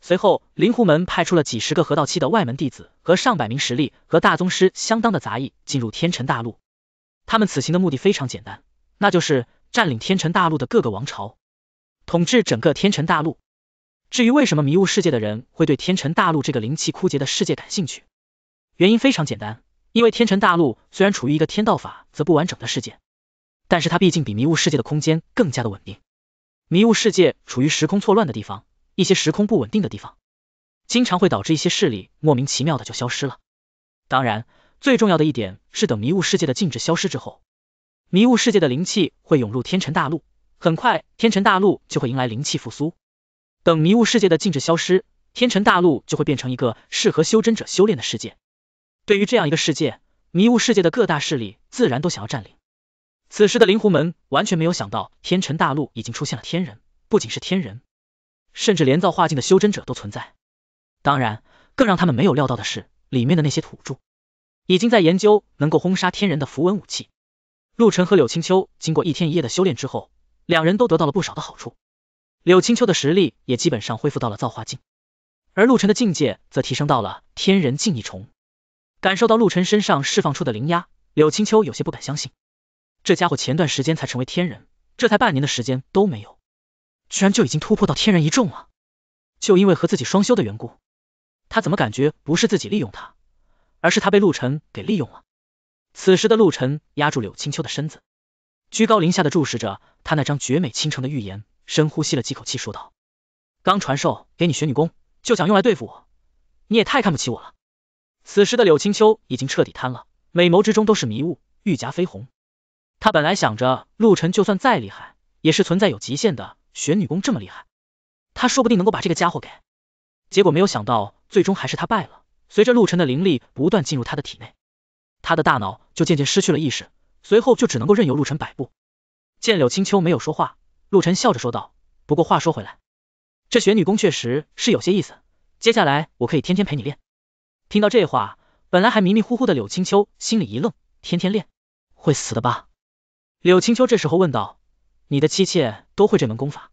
Speaker 1: 随后，灵狐门派出了几十个河道期的外门弟子和上百名实力和大宗师相当的杂役进入天辰大陆。他们此行的目的非常简单，那就是。占领天辰大陆的各个王朝，统治整个天辰大陆。至于为什么迷雾世界的人会对天辰大陆这个灵气枯竭的世界感兴趣，原因非常简单，因为天辰大陆虽然处于一个天道法则不完整的世界，但是它毕竟比迷雾世界的空间更加的稳定。迷雾世界处于时空错乱的地方，一些时空不稳定的地方，经常会导致一些势力莫名其妙的就消失了。当然，最重要的一点是等迷雾世界的禁止消失之后。迷雾世界的灵气会涌入天辰大陆，很快天辰大陆就会迎来灵气复苏。等迷雾世界的禁制消失，天辰大陆就会变成一个适合修真者修炼的世界。对于这样一个世界，迷雾世界的各大势力自然都想要占领。此时的灵狐门完全没有想到，天辰大陆已经出现了天人，不仅是天人，甚至连造化境的修真者都存在。当然，更让他们没有料到的是，里面的那些土著已经在研究能够轰杀天人的符文武器。陆晨和柳青秋经过一天一夜的修炼之后，两人都得到了不少的好处。柳青秋的实力也基本上恢复到了造化境，而陆晨的境界则提升到了天人境一重。感受到陆晨身上释放出的灵压，柳青秋有些不敢相信，这家伙前段时间才成为天人，这才半年的时间都没有，居然就已经突破到天人一重了。就因为和自己双修的缘故，他怎么感觉不是自己利用他，而是他被陆晨给利用了？此时的陆晨压住柳青秋的身子，居高临下的注视着他那张绝美倾城的玉颜，深呼吸了几口气，说道：“刚传授给你玄女功，就想用来对付我，你也太看不起我了。”此时的柳青秋已经彻底瘫了，美眸之中都是迷雾，玉颊绯红。他本来想着陆晨就算再厉害，也是存在有极限的，玄女功这么厉害，他说不定能够把这个家伙给……结果没有想到，最终还是他败了。随着陆晨的灵力不断进入他的体内。他的大脑就渐渐失去了意识，随后就只能够任由陆晨摆布。见柳青秋没有说话，陆晨笑着说道：“不过话说回来，这玄女功确实是有些意思，接下来我可以天天陪你练。”听到这话，本来还迷迷糊糊的柳青秋心里一愣：“天天练会死的吧？”柳青秋这时候问道：“你的妻妾都会这门功法？”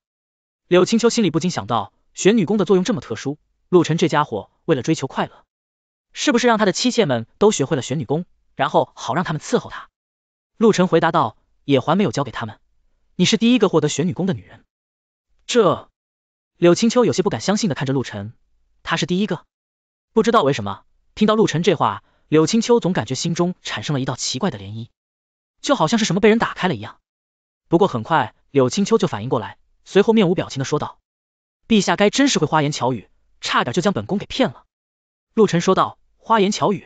Speaker 1: 柳青秋心里不禁想到，玄女功的作用这么特殊，陆晨这家伙为了追求快乐，是不是让他的妻妾们都学会了玄女功，然后好让他们伺候他，陆晨回答道，也还没有交给他们。你是第一个获得玄女功的女人，这柳青秋有些不敢相信的看着陆晨，他是第一个，不知道为什么听到陆晨这话，柳青秋总感觉心中产生了一道奇怪的涟漪，就好像是什么被人打开了一样。不过很快柳青秋就反应过来，随后面无表情的说道，陛下该真是会花言巧语，差点就将本宫给骗了。陆晨说道，花言巧语。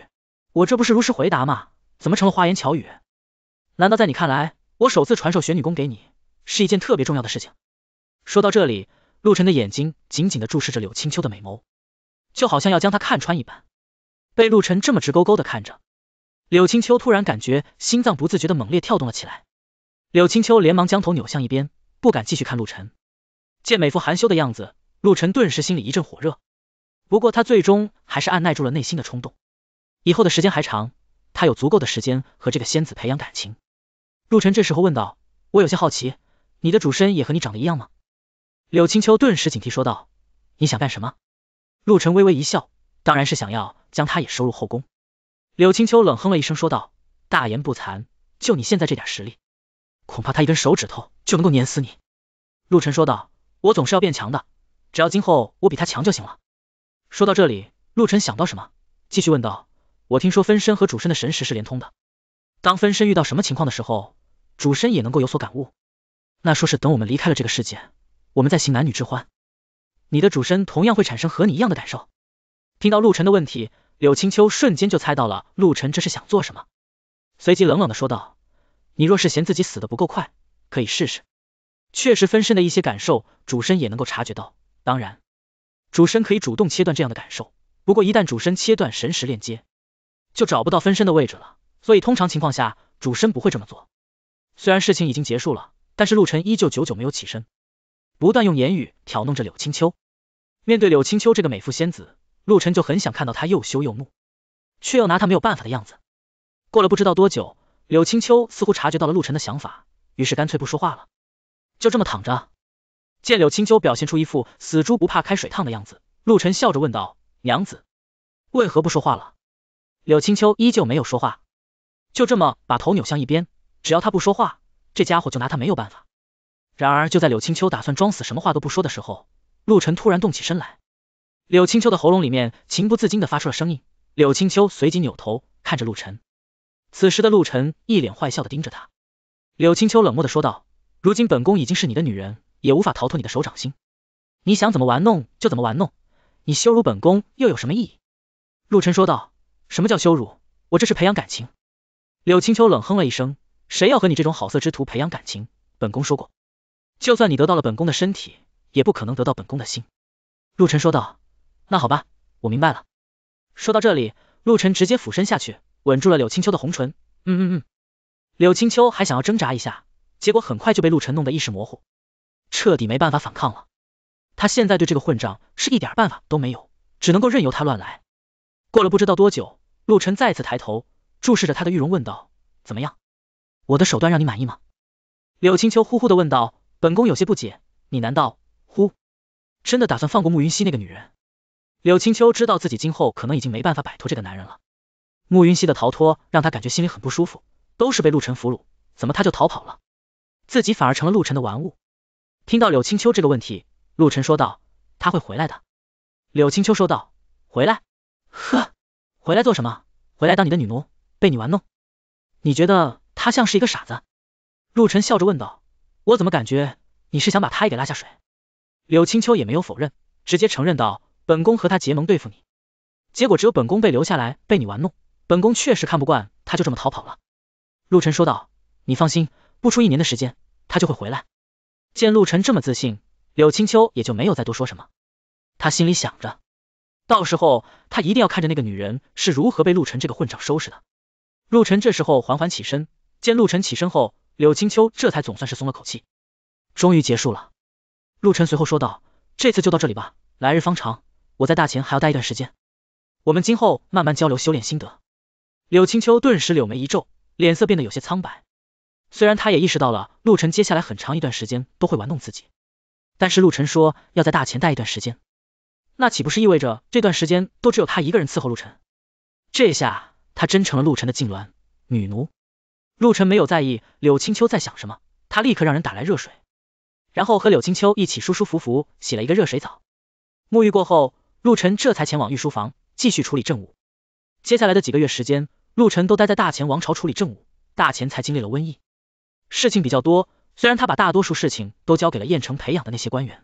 Speaker 1: 我这不是如实回答吗？怎么成了花言巧语？难道在你看来，我首次传授玄女功给你是一件特别重要的事情？说到这里，陆晨的眼睛紧紧的注视着柳青秋的美眸，就好像要将她看穿一般。被陆晨这么直勾勾的看着，柳青秋突然感觉心脏不自觉的猛烈跳动了起来。柳青秋连忙将头扭向一边，不敢继续看陆晨。见美妇含羞的样子，陆晨顿时心里一阵火热。不过他最终还是按耐住了内心的冲动。以后的时间还长，他有足够的时间和这个仙子培养感情。陆晨这时候问道：“我有些好奇，你的主身也和你长得一样吗？”柳青秋顿时警惕说道：“你想干什么？”陆晨微微一笑，当然是想要将他也收入后宫。柳青秋冷哼了一声说道：“大言不惭，就你现在这点实力，恐怕他一根手指头就能够碾死你。”陆晨说道：“我总是要变强的，只要今后我比他强就行了。”说到这里，陆晨想到什么，继续问道。我听说分身和主身的神识是连通的，当分身遇到什么情况的时候，主身也能够有所感悟。那说是等我们离开了这个世界，我们再行男女之欢，你的主身同样会产生和你一样的感受。听到陆晨的问题，柳清秋瞬间就猜到了陆晨这是想做什么，随即冷冷的说道：“你若是嫌自己死的不够快，可以试试。确实分身的一些感受，主身也能够察觉到，当然，主身可以主动切断这样的感受，不过一旦主身切断神识链接。”就找不到分身的位置了，所以通常情况下主身不会这么做。虽然事情已经结束了，但是陆晨依旧久久没有起身，不断用言语挑弄着柳青秋。面对柳青秋这个美妇仙子，陆晨就很想看到她又羞又怒，却又拿她没有办法的样子。过了不知道多久，柳青秋似乎察觉到了陆晨的想法，于是干脆不说话了，就这么躺着。见柳青秋表现出一副死猪不怕开水烫的样子，陆晨笑着问道：“娘子，为何不说话了？”柳青秋依旧没有说话，就这么把头扭向一边。只要他不说话，这家伙就拿他没有办法。然而就在柳青秋打算装死，什么话都不说的时候，陆晨突然动起身来。柳青秋的喉咙里面情不自禁的发出了声音。柳青秋随即扭头看着陆晨，此时的陆晨一脸坏笑的盯着他。柳青秋冷漠的说道：“如今本宫已经是你的女人，也无法逃脱你的手掌心。你想怎么玩弄就怎么玩弄，你羞辱本宫又有什么意义？”陆晨说道。什么叫羞辱？我这是培养感情。柳青秋冷哼了一声，谁要和你这种好色之徒培养感情？本宫说过，就算你得到了本宫的身体，也不可能得到本宫的心。陆晨说道：“那好吧，我明白了。”说到这里，陆晨直接俯身下去，吻住了柳青秋的红唇。嗯嗯嗯，柳青秋还想要挣扎一下，结果很快就被陆晨弄得意识模糊，彻底没办法反抗了。他现在对这个混账是一点办法都没有，只能够任由他乱来。过了不知道多久。陆晨再次抬头注视着他的玉容，问道：“怎么样，我的手段让你满意吗？”柳青秋呼呼的问道，本宫有些不解，你难道呼真的打算放过慕云溪那个女人？柳青秋知道自己今后可能已经没办法摆脱这个男人了，慕云溪的逃脱让他感觉心里很不舒服，都是被陆晨俘虏，怎么他就逃跑了，自己反而成了陆晨的玩物。听到柳青秋这个问题，陆晨说道：“他会回来的。”柳青秋说道：“回来？呵。”回来做什么？回来当你的女奴，被你玩弄？你觉得他像是一个傻子？陆晨笑着问道。我怎么感觉你是想把他也给拉下水？柳青秋也没有否认，直接承认道，本宫和他结盟对付你，结果只有本宫被留下来被你玩弄，本宫确实看不惯，他就这么逃跑了。陆晨说道，你放心，不出一年的时间，他就会回来。见陆晨这么自信，柳青秋也就没有再多说什么，他心里想着。到时候他一定要看着那个女人是如何被陆晨这个混账收拾的。陆晨这时候缓缓起身，见陆晨起身后，柳青秋这才总算是松了口气，终于结束了。陆晨随后说道：“这次就到这里吧，来日方长，我在大秦还要待一段时间，我们今后慢慢交流修炼心得。”柳青秋顿时柳眉一皱，脸色变得有些苍白。虽然他也意识到了陆晨接下来很长一段时间都会玩弄自己，但是陆晨说要在大秦待一段时间。那岂不是意味着这段时间都只有他一个人伺候陆晨？这下他真成了陆晨的痉挛女奴。陆晨没有在意柳青秋在想什么，他立刻让人打来热水，然后和柳青秋一起舒舒服服洗了一个热水澡。沐浴过后，陆晨这才前往御书房继续处理政务。接下来的几个月时间，陆晨都待在大前王朝处理政务。大前才经历了瘟疫，事情比较多，虽然他把大多数事情都交给了燕城培养的那些官员。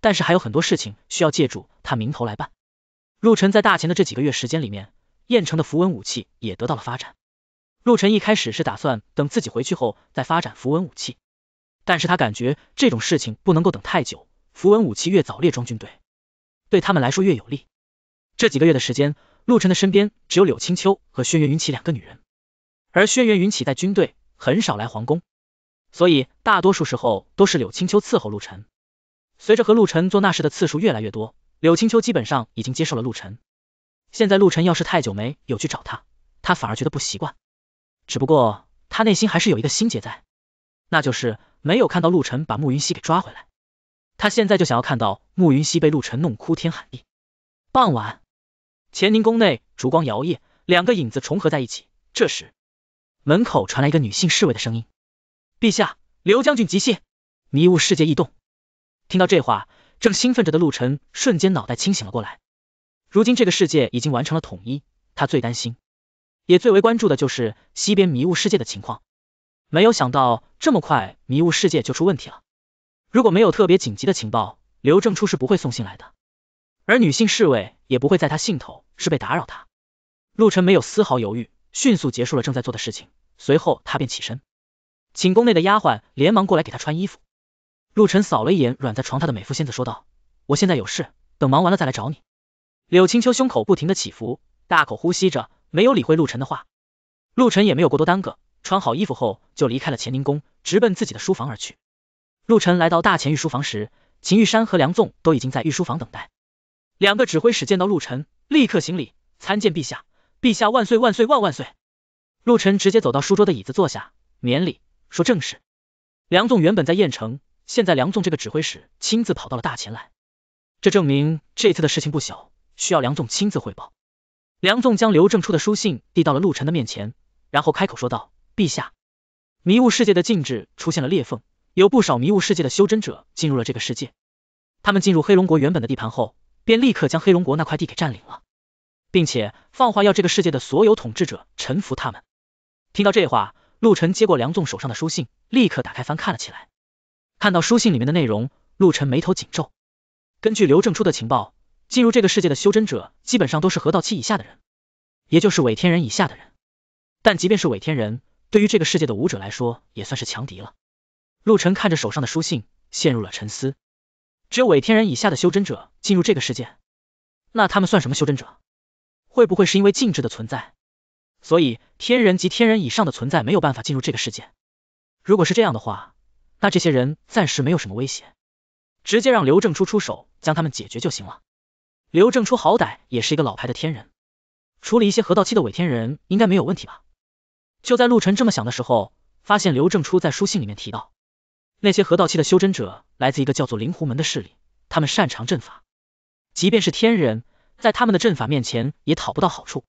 Speaker 1: 但是还有很多事情需要借助他名头来办。陆晨在大秦的这几个月时间里面，燕城的符文武器也得到了发展。陆晨一开始是打算等自己回去后再发展符文武器，但是他感觉这种事情不能够等太久，符文武器越早列装军队，对他们来说越有利。这几个月的时间，陆晨的身边只有柳青秋和轩辕云起两个女人，而轩辕云起在军队，很少来皇宫，所以大多数时候都是柳青秋伺候陆晨。随着和陆晨做那事的次数越来越多，柳青秋基本上已经接受了陆晨。现在陆晨要是太久没有去找他，他反而觉得不习惯。只不过他内心还是有一个心结在，那就是没有看到陆晨把慕云溪给抓回来。他现在就想要看到慕云溪被陆晨弄哭天喊地。傍晚，乾宁宫内烛光摇曳，两个影子重合在一起。这时，门口传来一个女性侍卫的声音：“陛下，刘将军急信，迷雾世界异动。”听到这话，正兴奋着的陆晨瞬间脑袋清醒了过来。如今这个世界已经完成了统一，他最担心，也最为关注的就是西边迷雾世界的情况。没有想到这么快迷雾世界就出问题了。如果没有特别紧急的情报，刘正初是不会送信来的，而女性侍卫也不会在他兴头是被打扰他。陆晨没有丝毫犹豫，迅速结束了正在做的事情，随后他便起身。寝宫内的丫鬟连忙过来给他穿衣服。陆晨扫了一眼软在床榻的美妇仙子，说道：“我现在有事，等忙完了再来找你。”柳青秋胸口不停的起伏，大口呼吸着，没有理会陆晨的话。陆晨也没有过多耽搁，穿好衣服后就离开了乾宁宫，直奔自己的书房而去。陆晨来到大乾御书房时，秦玉山和梁纵都已经在御书房等待。两个指挥使见到陆晨，立刻行礼，参见陛下，陛下万岁万岁万万岁。陆晨直接走到书桌的椅子坐下，免礼，说正事。梁纵原本在燕城。现在梁纵这个指挥使亲自跑到了大前来，这证明这次的事情不小，需要梁纵亲自汇报。梁纵将刘正初的书信递到了陆晨的面前，然后开口说道：“陛下，迷雾世界的禁制出现了裂缝，有不少迷雾世界的修真者进入了这个世界。他们进入黑龙国原本的地盘后，便立刻将黑龙国那块地给占领了，并且放话要这个世界的所有统治者臣服他们。”听到这话，陆晨接过梁纵手上的书信，立刻打开翻看了起来。看到书信里面的内容，陆晨眉头紧皱。根据刘正初的情报，进入这个世界的修真者基本上都是河道期以下的人，也就是伪天人以下的人。但即便是伪天人，对于这个世界的武者来说，也算是强敌了。陆晨看着手上的书信，陷入了沉思。只有伪天人以下的修真者进入这个世界，那他们算什么修真者？会不会是因为禁制的存在，所以天人及天人以上的存在没有办法进入这个世界？如果是这样的话，那这些人暂时没有什么威胁，直接让刘正初出手将他们解决就行了。刘正初好歹也是一个老牌的天人，处理一些河道期的伪天人应该没有问题吧？就在陆晨这么想的时候，发现刘正初在书信里面提到，那些河道期的修真者来自一个叫做灵狐门的势力，他们擅长阵法，即便是天人，在他们的阵法面前也讨不到好处。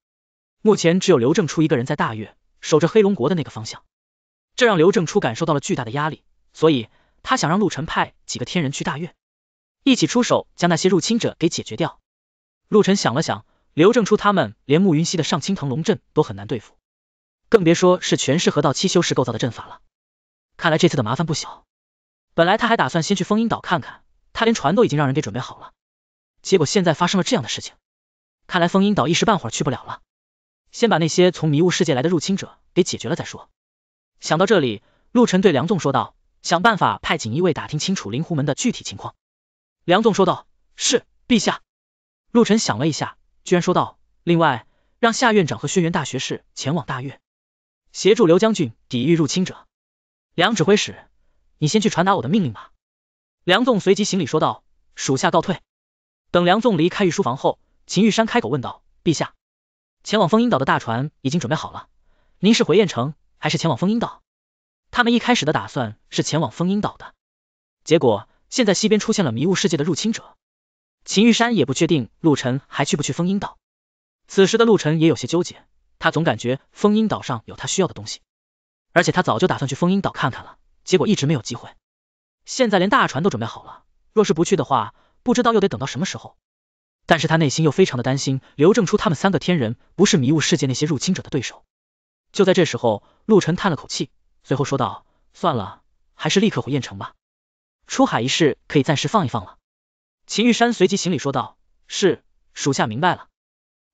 Speaker 1: 目前只有刘正初一个人在大月守着黑龙国的那个方向，这让刘正初感受到了巨大的压力。所以，他想让陆晨派几个天人去大岳，一起出手将那些入侵者给解决掉。陆晨想了想，刘正初他们连慕云溪的上青藤龙阵都很难对付，更别说是全是河道七修士构造的阵法了。看来这次的麻烦不小。本来他还打算先去封阴岛看看，他连船都已经让人给准备好了。结果现在发生了这样的事情，看来封阴岛一时半会儿去不了了。先把那些从迷雾世界来的入侵者给解决了再说。想到这里，陆晨对梁纵说道。想办法派锦衣卫打听清楚灵狐门的具体情况，梁纵说道。是，陛下。陆晨想了一下，居然说道，另外让夏院长和轩辕大学士前往大岳，协助刘将军抵御入侵者。梁指挥使，你先去传达我的命令吧。梁纵随即行礼说道，属下告退。等梁纵离开御书房后，秦玉山开口问道，陛下，前往封阴岛的大船已经准备好了，您是回燕城，还是前往封阴岛？他们一开始的打算是前往封鹰岛的，结果现在西边出现了迷雾世界的入侵者，秦玉山也不确定陆晨还去不去封鹰岛。此时的陆晨也有些纠结，他总感觉封鹰岛上有他需要的东西，而且他早就打算去封鹰岛看看了，结果一直没有机会。现在连大船都准备好了，若是不去的话，不知道又得等到什么时候。但是他内心又非常的担心，刘正初他们三个天人不是迷雾世界那些入侵者的对手。就在这时候，陆晨叹了口气。随后说道：“算了，还是立刻回燕城吧。出海一事可以暂时放一放了。”秦玉山随即行礼说道：“是，属下明白了。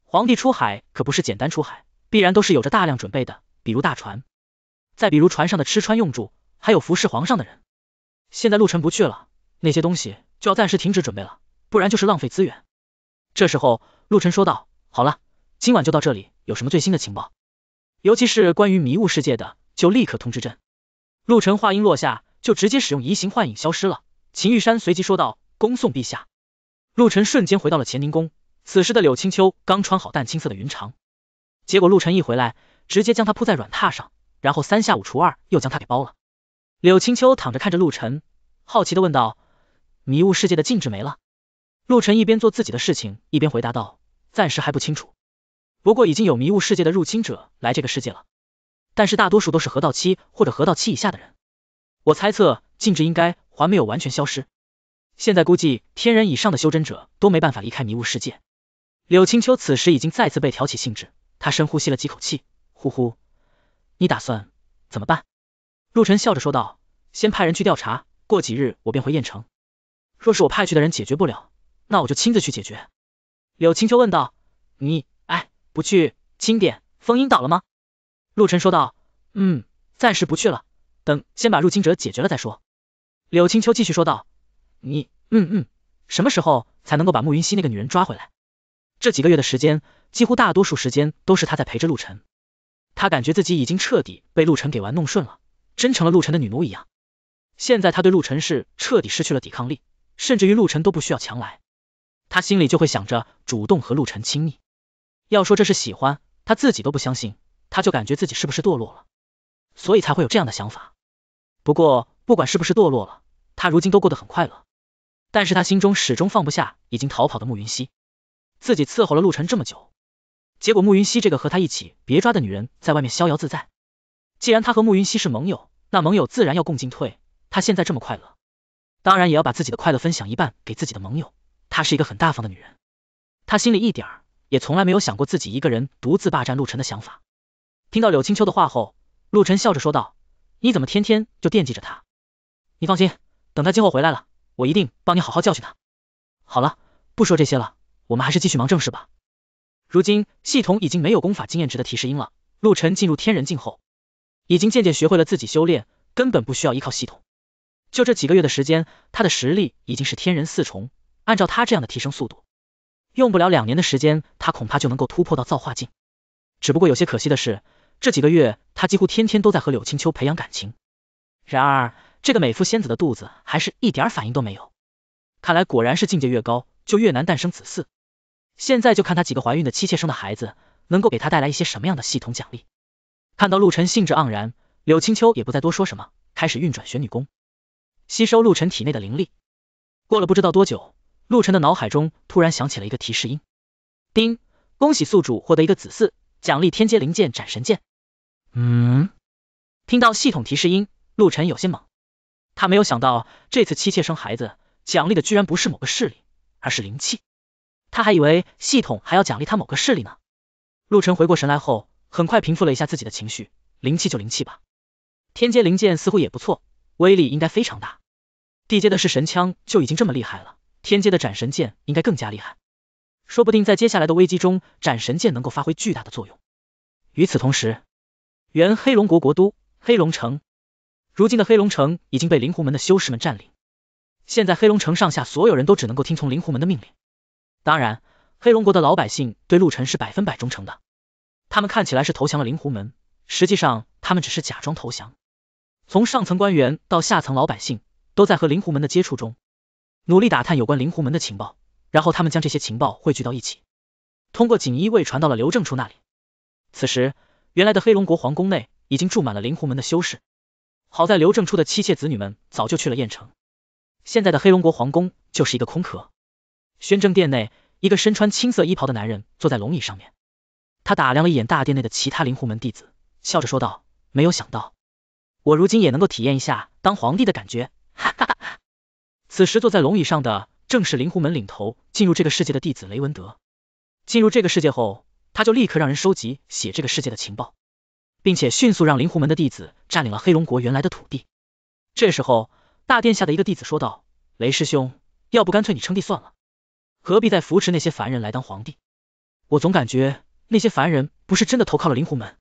Speaker 1: 皇帝出海可不是简单出海，必然都是有着大量准备的，比如大船，再比如船上的吃穿用住，还有服侍皇上的人。现在陆晨不去了，那些东西就要暂时停止准备了，不然就是浪费资源。”这时候，陆晨说道：“好了，今晚就到这里。有什么最新的情报，尤其是关于迷雾世界的？”就立刻通知朕。陆晨话音落下，就直接使用移形幻影消失了。秦玉山随即说道：“恭送陛下。”陆晨瞬间回到了乾宁宫。此时的柳青秋刚穿好淡青色的云裳，结果陆晨一回来，直接将他铺在软榻上，然后三下五除二又将他给包了。柳青秋躺着看着陆晨，好奇的问道：“迷雾世界的禁制没了？”陆晨一边做自己的事情，一边回答道：“暂时还不清楚，不过已经有迷雾世界的入侵者来这个世界了。”但是大多数都是河道七或者河道七以下的人，我猜测禁制应该还没有完全消失，现在估计天人以上的修真者都没办法离开迷雾世界。柳青秋此时已经再次被挑起兴致，他深呼吸了几口气，呼呼，你打算怎么办？陆晨笑着说道，先派人去调查，过几日我便回燕城，若是我派去的人解决不了，那我就亲自去解决。柳青秋问道，你哎不去清点封印倒了吗？陆晨说道：“嗯，暂时不去了，等先把入侵者解决了再说。”柳青秋继续说道：“你，嗯嗯，什么时候才能够把慕云熙那个女人抓回来？”这几个月的时间，几乎大多数时间都是他在陪着陆晨，他感觉自己已经彻底被陆晨给玩弄顺了，真成了陆晨的女奴一样。现在他对陆晨是彻底失去了抵抗力，甚至于陆晨都不需要强来，他心里就会想着主动和陆晨亲密。要说这是喜欢，他自己都不相信。他就感觉自己是不是堕落了，所以才会有这样的想法。不过不管是不是堕落了，他如今都过得很快乐。但是他心中始终放不下已经逃跑的慕云熙，自己伺候了陆晨这么久，结果慕云熙这个和他一起别抓的女人在外面逍遥自在。既然他和慕云熙是盟友，那盟友自然要共进退。他现在这么快乐，当然也要把自己的快乐分享一半给自己的盟友。她是一个很大方的女人，她心里一点儿也从来没有想过自己一个人独自霸占陆晨的想法。听到柳青秋的话后，陆晨笑着说道：“你怎么天天就惦记着他？你放心，等他今后回来了，我一定帮你好好教训他。好了，不说这些了，我们还是继续忙正事吧。如今系统已经没有功法经验值的提示音了。陆晨进入天人境后，已经渐渐学会了自己修炼，根本不需要依靠系统。就这几个月的时间，他的实力已经是天人四重。按照他这样的提升速度，用不了两年的时间，他恐怕就能够突破到造化境。只不过有些可惜的是。”这几个月，他几乎天天都在和柳青秋培养感情。然而，这个美妇仙子的肚子还是一点反应都没有。看来，果然是境界越高，就越难诞生子嗣。现在就看他几个怀孕的妻妾生的孩子，能够给他带来一些什么样的系统奖励。看到陆晨兴致盎然，柳青秋也不再多说什么，开始运转玄女功，吸收陆晨体内的灵力。过了不知道多久，陆晨的脑海中突然响起了一个提示音：丁，恭喜宿主获得一个子嗣。奖励天阶灵剑斩神剑。嗯，听到系统提示音，陆晨有些懵，他没有想到这次妻妾生孩子奖励的居然不是某个势力，而是灵气，他还以为系统还要奖励他某个势力呢。陆晨回过神来后，很快平复了一下自己的情绪，灵气就灵气吧，天阶灵剑似乎也不错，威力应该非常大。地阶的是神枪就已经这么厉害了，天阶的斩神剑应该更加厉害。说不定在接下来的危机中，斩神剑能够发挥巨大的作用。与此同时，原黑龙国国都黑龙城，如今的黑龙城已经被灵狐门的修士们占领。现在黑龙城上下所有人都只能够听从灵狐门的命令。当然，黑龙国的老百姓对陆晨是百分百忠诚的。他们看起来是投降了灵狐门，实际上他们只是假装投降。从上层官员到下层老百姓，都在和灵狐门的接触中，努力打探有关灵狐门的情报。然后他们将这些情报汇聚到一起，通过锦衣卫传到了刘正初那里。此时，原来的黑龙国皇宫内已经住满了灵狐门的修士。好在刘正初的妻妾子女们早就去了燕城，现在的黑龙国皇宫就是一个空壳。宣政殿内，一个身穿青色衣袍的男人坐在龙椅上面，他打量了一眼大殿内的其他灵狐门弟子，笑着说道：“没有想到，我如今也能够体验一下当皇帝的感觉。”哈哈！此时坐在龙椅上的。正是灵狐门领头进入这个世界的弟子雷文德。进入这个世界后，他就立刻让人收集写这个世界的情报，并且迅速让灵狐门的弟子占领了黑龙国原来的土地。这时候，大殿下的一个弟子说道：“雷师兄，要不干脆你称帝算了，何必再扶持那些凡人来当皇帝？我总感觉那些凡人不是真的投靠了灵狐门。”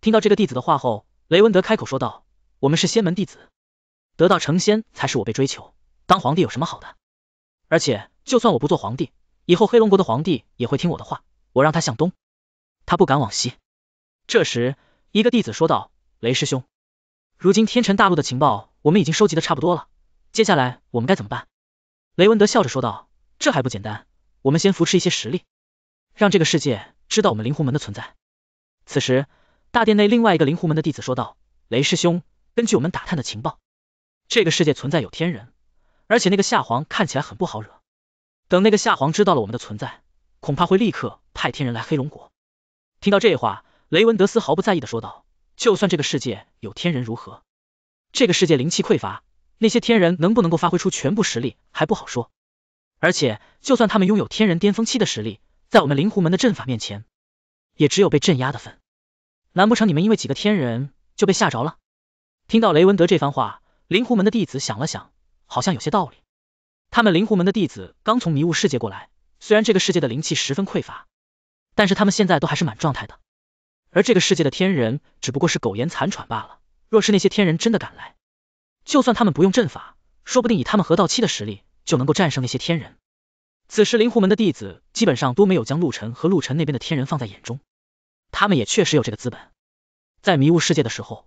Speaker 1: 听到这个弟子的话后，雷文德开口说道：“我们是仙门弟子，得道成仙才是我辈追求，当皇帝有什么好的？”而且，就算我不做皇帝，以后黑龙国的皇帝也会听我的话，我让他向东，他不敢往西。这时，一个弟子说道：“雷师兄，如今天辰大陆的情报我们已经收集的差不多了，接下来我们该怎么办？”雷文德笑着说道：“这还不简单，我们先扶持一些实力，让这个世界知道我们灵狐门的存在。”此时，大殿内另外一个灵狐门的弟子说道：“雷师兄，根据我们打探的情报，这个世界存在有天人。”而且那个夏皇看起来很不好惹，等那个夏皇知道了我们的存在，恐怕会立刻派天人来黑龙国。听到这话，雷文德丝毫不在意的说道：“就算这个世界有天人如何？这个世界灵气匮乏，那些天人能不能够发挥出全部实力还不好说。而且就算他们拥有天人巅峰期的实力，在我们灵狐门的阵法面前，也只有被镇压的份。难不成你们因为几个天人就被吓着了？”听到雷文德这番话，灵狐门的弟子想了想。好像有些道理。他们灵狐门的弟子刚从迷雾世界过来，虽然这个世界的灵气十分匮乏，但是他们现在都还是满状态的。而这个世界的天人只不过是苟延残喘罢了。若是那些天人真的敢来，就算他们不用阵法，说不定以他们合道期的实力就能够战胜那些天人。此时灵狐门的弟子基本上都没有将陆晨和陆晨那边的天人放在眼中，他们也确实有这个资本。在迷雾世界的时候。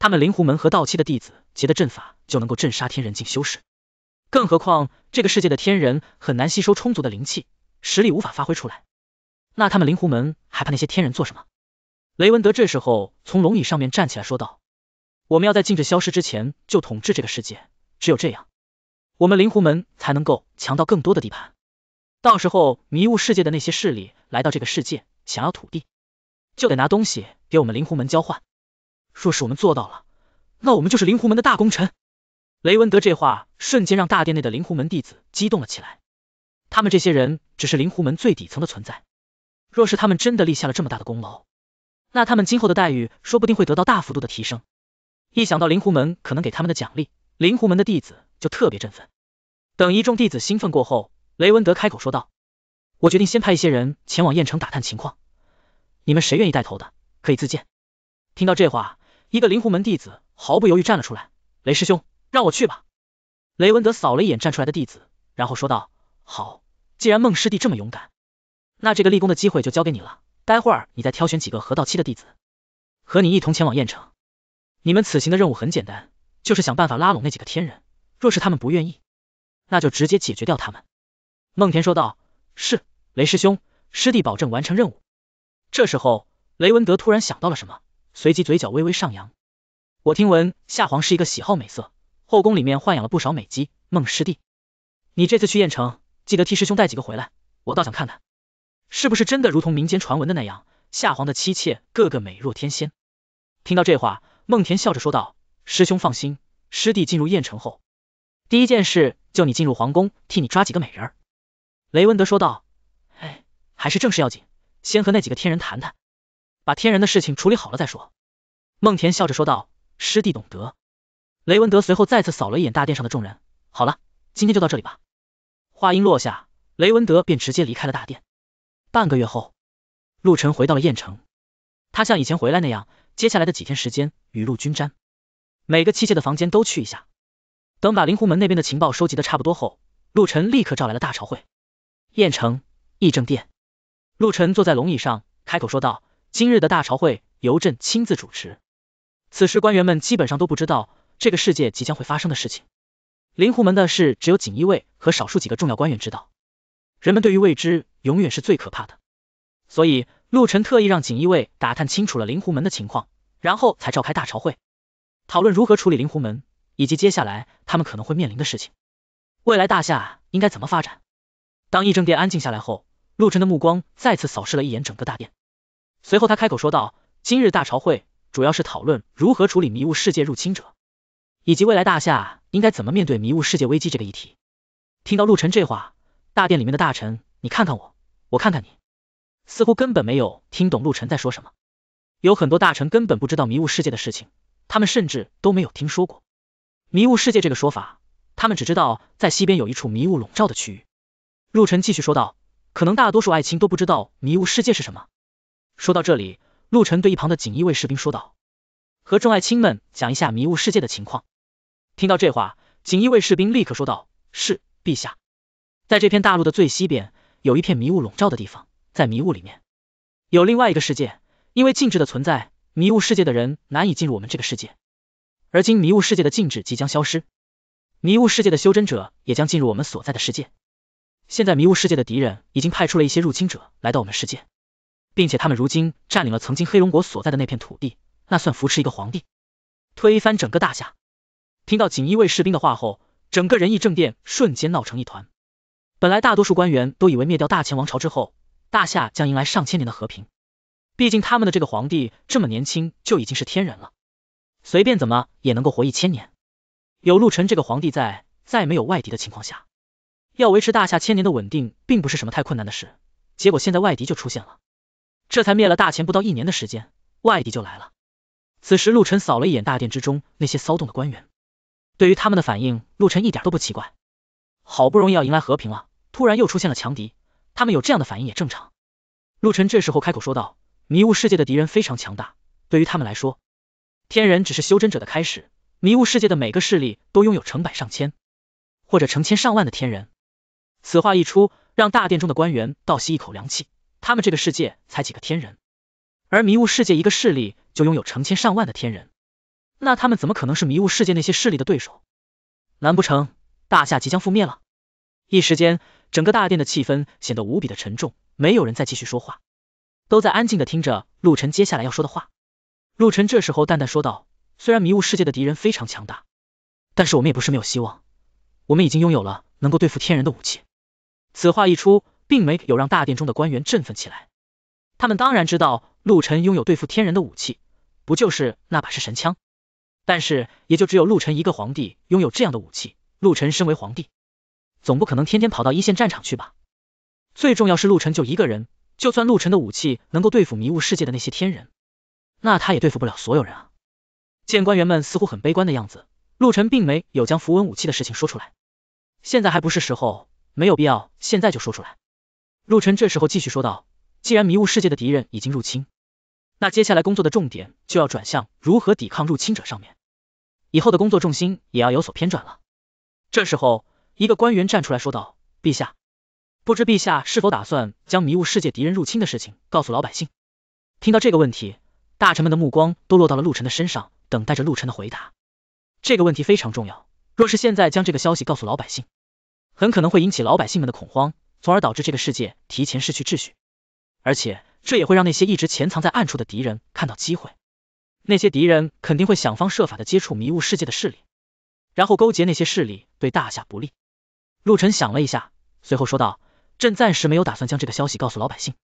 Speaker 1: 他们灵狐门和道气的弟子结的阵法就能够镇杀天人境修士，更何况这个世界的天人很难吸收充足的灵气，实力无法发挥出来。那他们灵狐门还怕那些天人做什么？雷文德这时候从龙椅上面站起来说道：“我们要在禁制消失之前就统治这个世界，只有这样，我们灵狐门才能够强到更多的地盘。到时候迷雾世界的那些势力来到这个世界想要土地，就得拿东西给我们灵狐门交换。”若是我们做到了，那我们就是灵狐门的大功臣。雷文德这话瞬间让大殿内的灵狐门弟子激动了起来。他们这些人只是灵狐门最底层的存在，若是他们真的立下了这么大的功劳，那他们今后的待遇说不定会得到大幅度的提升。一想到灵狐门可能给他们的奖励，灵狐门的弟子就特别振奋。等一众弟子兴奋过后，雷文德开口说道：“我决定先派一些人前往燕城打探情况，你们谁愿意带头的，可以自荐。”听到这话，一个灵狐门弟子毫不犹豫站了出来，雷师兄，让我去吧。雷文德扫了一眼站出来的弟子，然后说道：好，既然孟师弟这么勇敢，那这个立功的机会就交给你了。待会儿你再挑选几个合道期的弟子，和你一同前往燕城。你们此行的任务很简单，就是想办法拉拢那几个天人。若是他们不愿意，那就直接解决掉他们。孟田说道：是，雷师兄，师弟保证完成任务。这时候，雷文德突然想到了什么。随即嘴角微微上扬，我听闻夏皇是一个喜好美色，后宫里面豢养了不少美姬。孟师弟，你这次去燕城，记得替师兄带几个回来，我倒想看看，是不是真的如同民间传闻的那样，夏皇的妻妾个个美若天仙。听到这话，孟田笑着说道：“师兄放心，师弟进入燕城后，第一件事就你进入皇宫，替你抓几个美人。”雷文德说道：“哎，还是正事要紧，先和那几个天人谈谈。”把天人的事情处理好了再说。”孟田笑着说道，“师弟懂得。”雷文德随后再次扫了一眼大殿上的众人，“好了，今天就到这里吧。”话音落下，雷文德便直接离开了大殿。半个月后，陆晨回到了燕城，他像以前回来那样，接下来的几天时间雨露均沾，每个七界的房间都去一下。等把灵狐门那边的情报收集的差不多后，陆晨立刻召来了大朝会。燕城议政殿，陆晨坐在龙椅上，开口说道。今日的大朝会由朕亲自主持，此时官员们基本上都不知道这个世界即将会发生的事情。灵狐门的事只有锦衣卫和少数几个重要官员知道。人们对于未知永远是最可怕的，所以陆晨特意让锦衣卫打探清楚了灵狐门的情况，然后才召开大朝会，讨论如何处理灵狐门以及接下来他们可能会面临的事情，未来大夏应该怎么发展。当议政殿安静下来后，陆晨的目光再次扫视了一眼整个大殿。随后他开口说道：“今日大朝会主要是讨论如何处理迷雾世界入侵者，以及未来大夏应该怎么面对迷雾世界危机这个议题。”听到陆晨这话，大殿里面的大臣，你看看我，我看看你，似乎根本没有听懂陆晨在说什么。有很多大臣根本不知道迷雾世界的事情，他们甚至都没有听说过迷雾世界这个说法，他们只知道在西边有一处迷雾笼罩的区域。陆晨继续说道：“可能大多数爱卿都不知道迷雾世界是什么。”说到这里，陆晨对一旁的锦衣卫士兵说道：“和众爱卿们讲一下迷雾世界的情况。”听到这话，锦衣卫士兵立刻说道：“是，陛下，在这片大陆的最西边，有一片迷雾笼罩的地方，在迷雾里面，有另外一个世界。因为禁制的存在，迷雾世界的人难以进入我们这个世界。而今迷雾世界的禁制即将消失，迷雾世界的修真者也将进入我们所在的世界。现在迷雾世界的敌人已经派出了一些入侵者来到我们世界。”并且他们如今占领了曾经黑龙国所在的那片土地，那算扶持一个皇帝，推翻整个大夏。听到锦衣卫士兵的话后，整个仁义政殿瞬间闹成一团。本来大多数官员都以为灭掉大前王朝之后，大夏将迎来上千年的和平，毕竟他们的这个皇帝这么年轻就已经是天人了，随便怎么也能够活一千年。有陆晨这个皇帝在，再没有外敌的情况下，要维持大夏千年的稳定并不是什么太困难的事。结果现在外敌就出现了。这才灭了大前不到一年的时间，外敌就来了。此时陆晨扫了一眼大殿之中那些骚动的官员，对于他们的反应，陆晨一点都不奇怪。好不容易要迎来和平了，突然又出现了强敌，他们有这样的反应也正常。陆晨这时候开口说道：“迷雾世界的敌人非常强大，对于他们来说，天人只是修真者的开始。迷雾世界的每个势力都拥有成百上千，或者成千上万的天人。”此话一出，让大殿中的官员倒吸一口凉气。他们这个世界才几个天人，而迷雾世界一个势力就拥有成千上万的天人，那他们怎么可能是迷雾世界那些势力的对手？难不成大夏即将覆灭了？一时间，整个大殿的气氛显得无比的沉重，没有人再继续说话，都在安静的听着陆晨接下来要说的话。陆晨这时候淡淡说道：“虽然迷雾世界的敌人非常强大，但是我们也不是没有希望，我们已经拥有了能够对付天人的武器。”此话一出。并没有让大殿中的官员振奋起来，他们当然知道陆晨拥有对付天人的武器，不就是那把是神枪，但是也就只有陆晨一个皇帝拥有这样的武器。陆晨身为皇帝，总不可能天天跑到一线战场去吧？最重要是陆晨就一个人，就算陆晨的武器能够对付迷雾世界的那些天人，那他也对付不了所有人啊！见官员们似乎很悲观的样子，陆晨并没有将符文武器的事情说出来，现在还不是时候，没有必要现在就说出来。陆晨这时候继续说道：“既然迷雾世界的敌人已经入侵，那接下来工作的重点就要转向如何抵抗入侵者上面，以后的工作重心也要有所偏转了。”这时候，一个官员站出来说道：“陛下，不知陛下是否打算将迷雾世界敌人入侵的事情告诉老百姓？”听到这个问题，大臣们的目光都落到了陆晨的身上，等待着陆晨的回答。这个问题非常重要，若是现在将这个消息告诉老百姓，很可能会引起老百姓们的恐慌。从而导致这个世界提前失去秩序，而且这也会让那些一直潜藏在暗处的敌人看到机会。那些敌人肯定会想方设法的接触迷雾世界的势力，然后勾结那些势力对大夏不利。陆晨想了一下，随后说道：“朕暂时没有打算将这个消息告诉老百姓。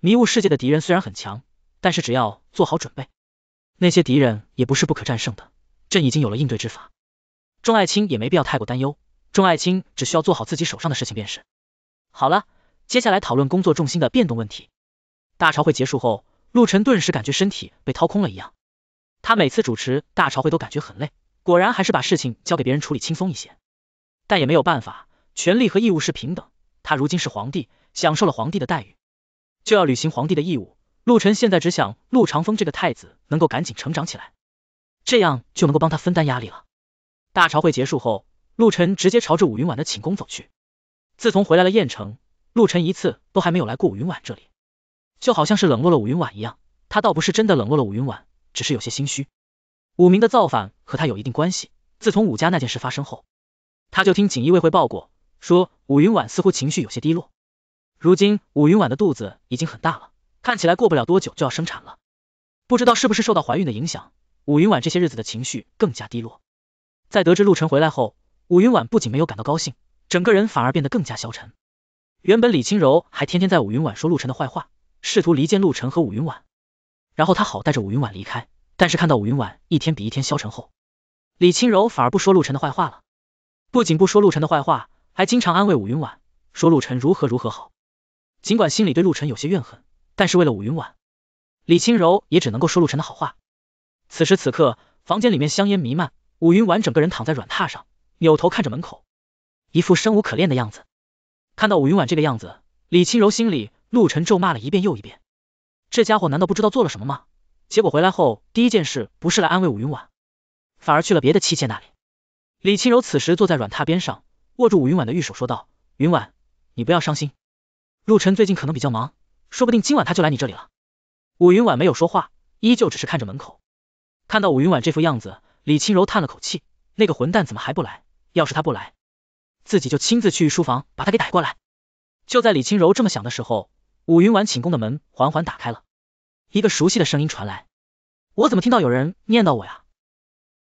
Speaker 1: 迷雾世界的敌人虽然很强，但是只要做好准备，那些敌人也不是不可战胜的。朕已经有了应对之法，众爱卿也没必要太过担忧。众爱卿只需要做好自己手上的事情便是。”好了，接下来讨论工作重心的变动问题。大朝会结束后，陆晨顿时感觉身体被掏空了一样。他每次主持大朝会都感觉很累，果然还是把事情交给别人处理轻松一些。但也没有办法，权利和义务是平等。他如今是皇帝，享受了皇帝的待遇，就要履行皇帝的义务。陆晨现在只想陆长风这个太子能够赶紧成长起来，这样就能够帮他分担压力了。大朝会结束后，陆晨直接朝着武云婉的寝宫走去。自从回来了燕城，陆晨一次都还没有来过武云婉这里，就好像是冷落了武云婉一样。他倒不是真的冷落了武云婉，只是有些心虚。武明的造反和他有一定关系。自从武家那件事发生后，他就听锦衣卫汇报过，说武云婉似乎情绪有些低落。如今武云婉的肚子已经很大了，看起来过不了多久就要生产了。不知道是不是受到怀孕的影响，武云婉这些日子的情绪更加低落。在得知陆晨回来后，武云婉不仅没有感到高兴。整个人反而变得更加消沉。原本李清柔还天天在武云婉说陆晨的坏话，试图离间陆晨和武云婉，然后他好带着武云婉离开。但是看到武云婉一天比一天消沉后，李清柔反而不说陆晨的坏话了。不仅不说陆晨的坏话，还经常安慰武云婉，说陆晨如何如何好。尽管心里对陆晨有些怨恨，但是为了武云婉，李清柔也只能够说陆晨的好话。此时此刻，房间里面香烟弥漫，武云婉整个人躺在软榻上，扭头看着门口。一副生无可恋的样子，看到武云婉这个样子，李清柔心里陆晨咒骂了一遍又一遍，这家伙难道不知道做了什么吗？结果回来后第一件事不是来安慰武云婉，反而去了别的妻妾那里。李清柔此时坐在软榻边上，握住武云婉的玉手说道：“云婉，你不要伤心，陆晨最近可能比较忙，说不定今晚他就来你这里了。”武云婉没有说话，依旧只是看着门口。看到武云婉这副样子，李清柔叹了口气，那个混蛋怎么还不来？要是他不来……自己就亲自去御书房把他给逮过来。就在李清柔这么想的时候，武云婉寝宫的门缓缓打开了，一个熟悉的声音传来：“我怎么听到有人念叨我呀？”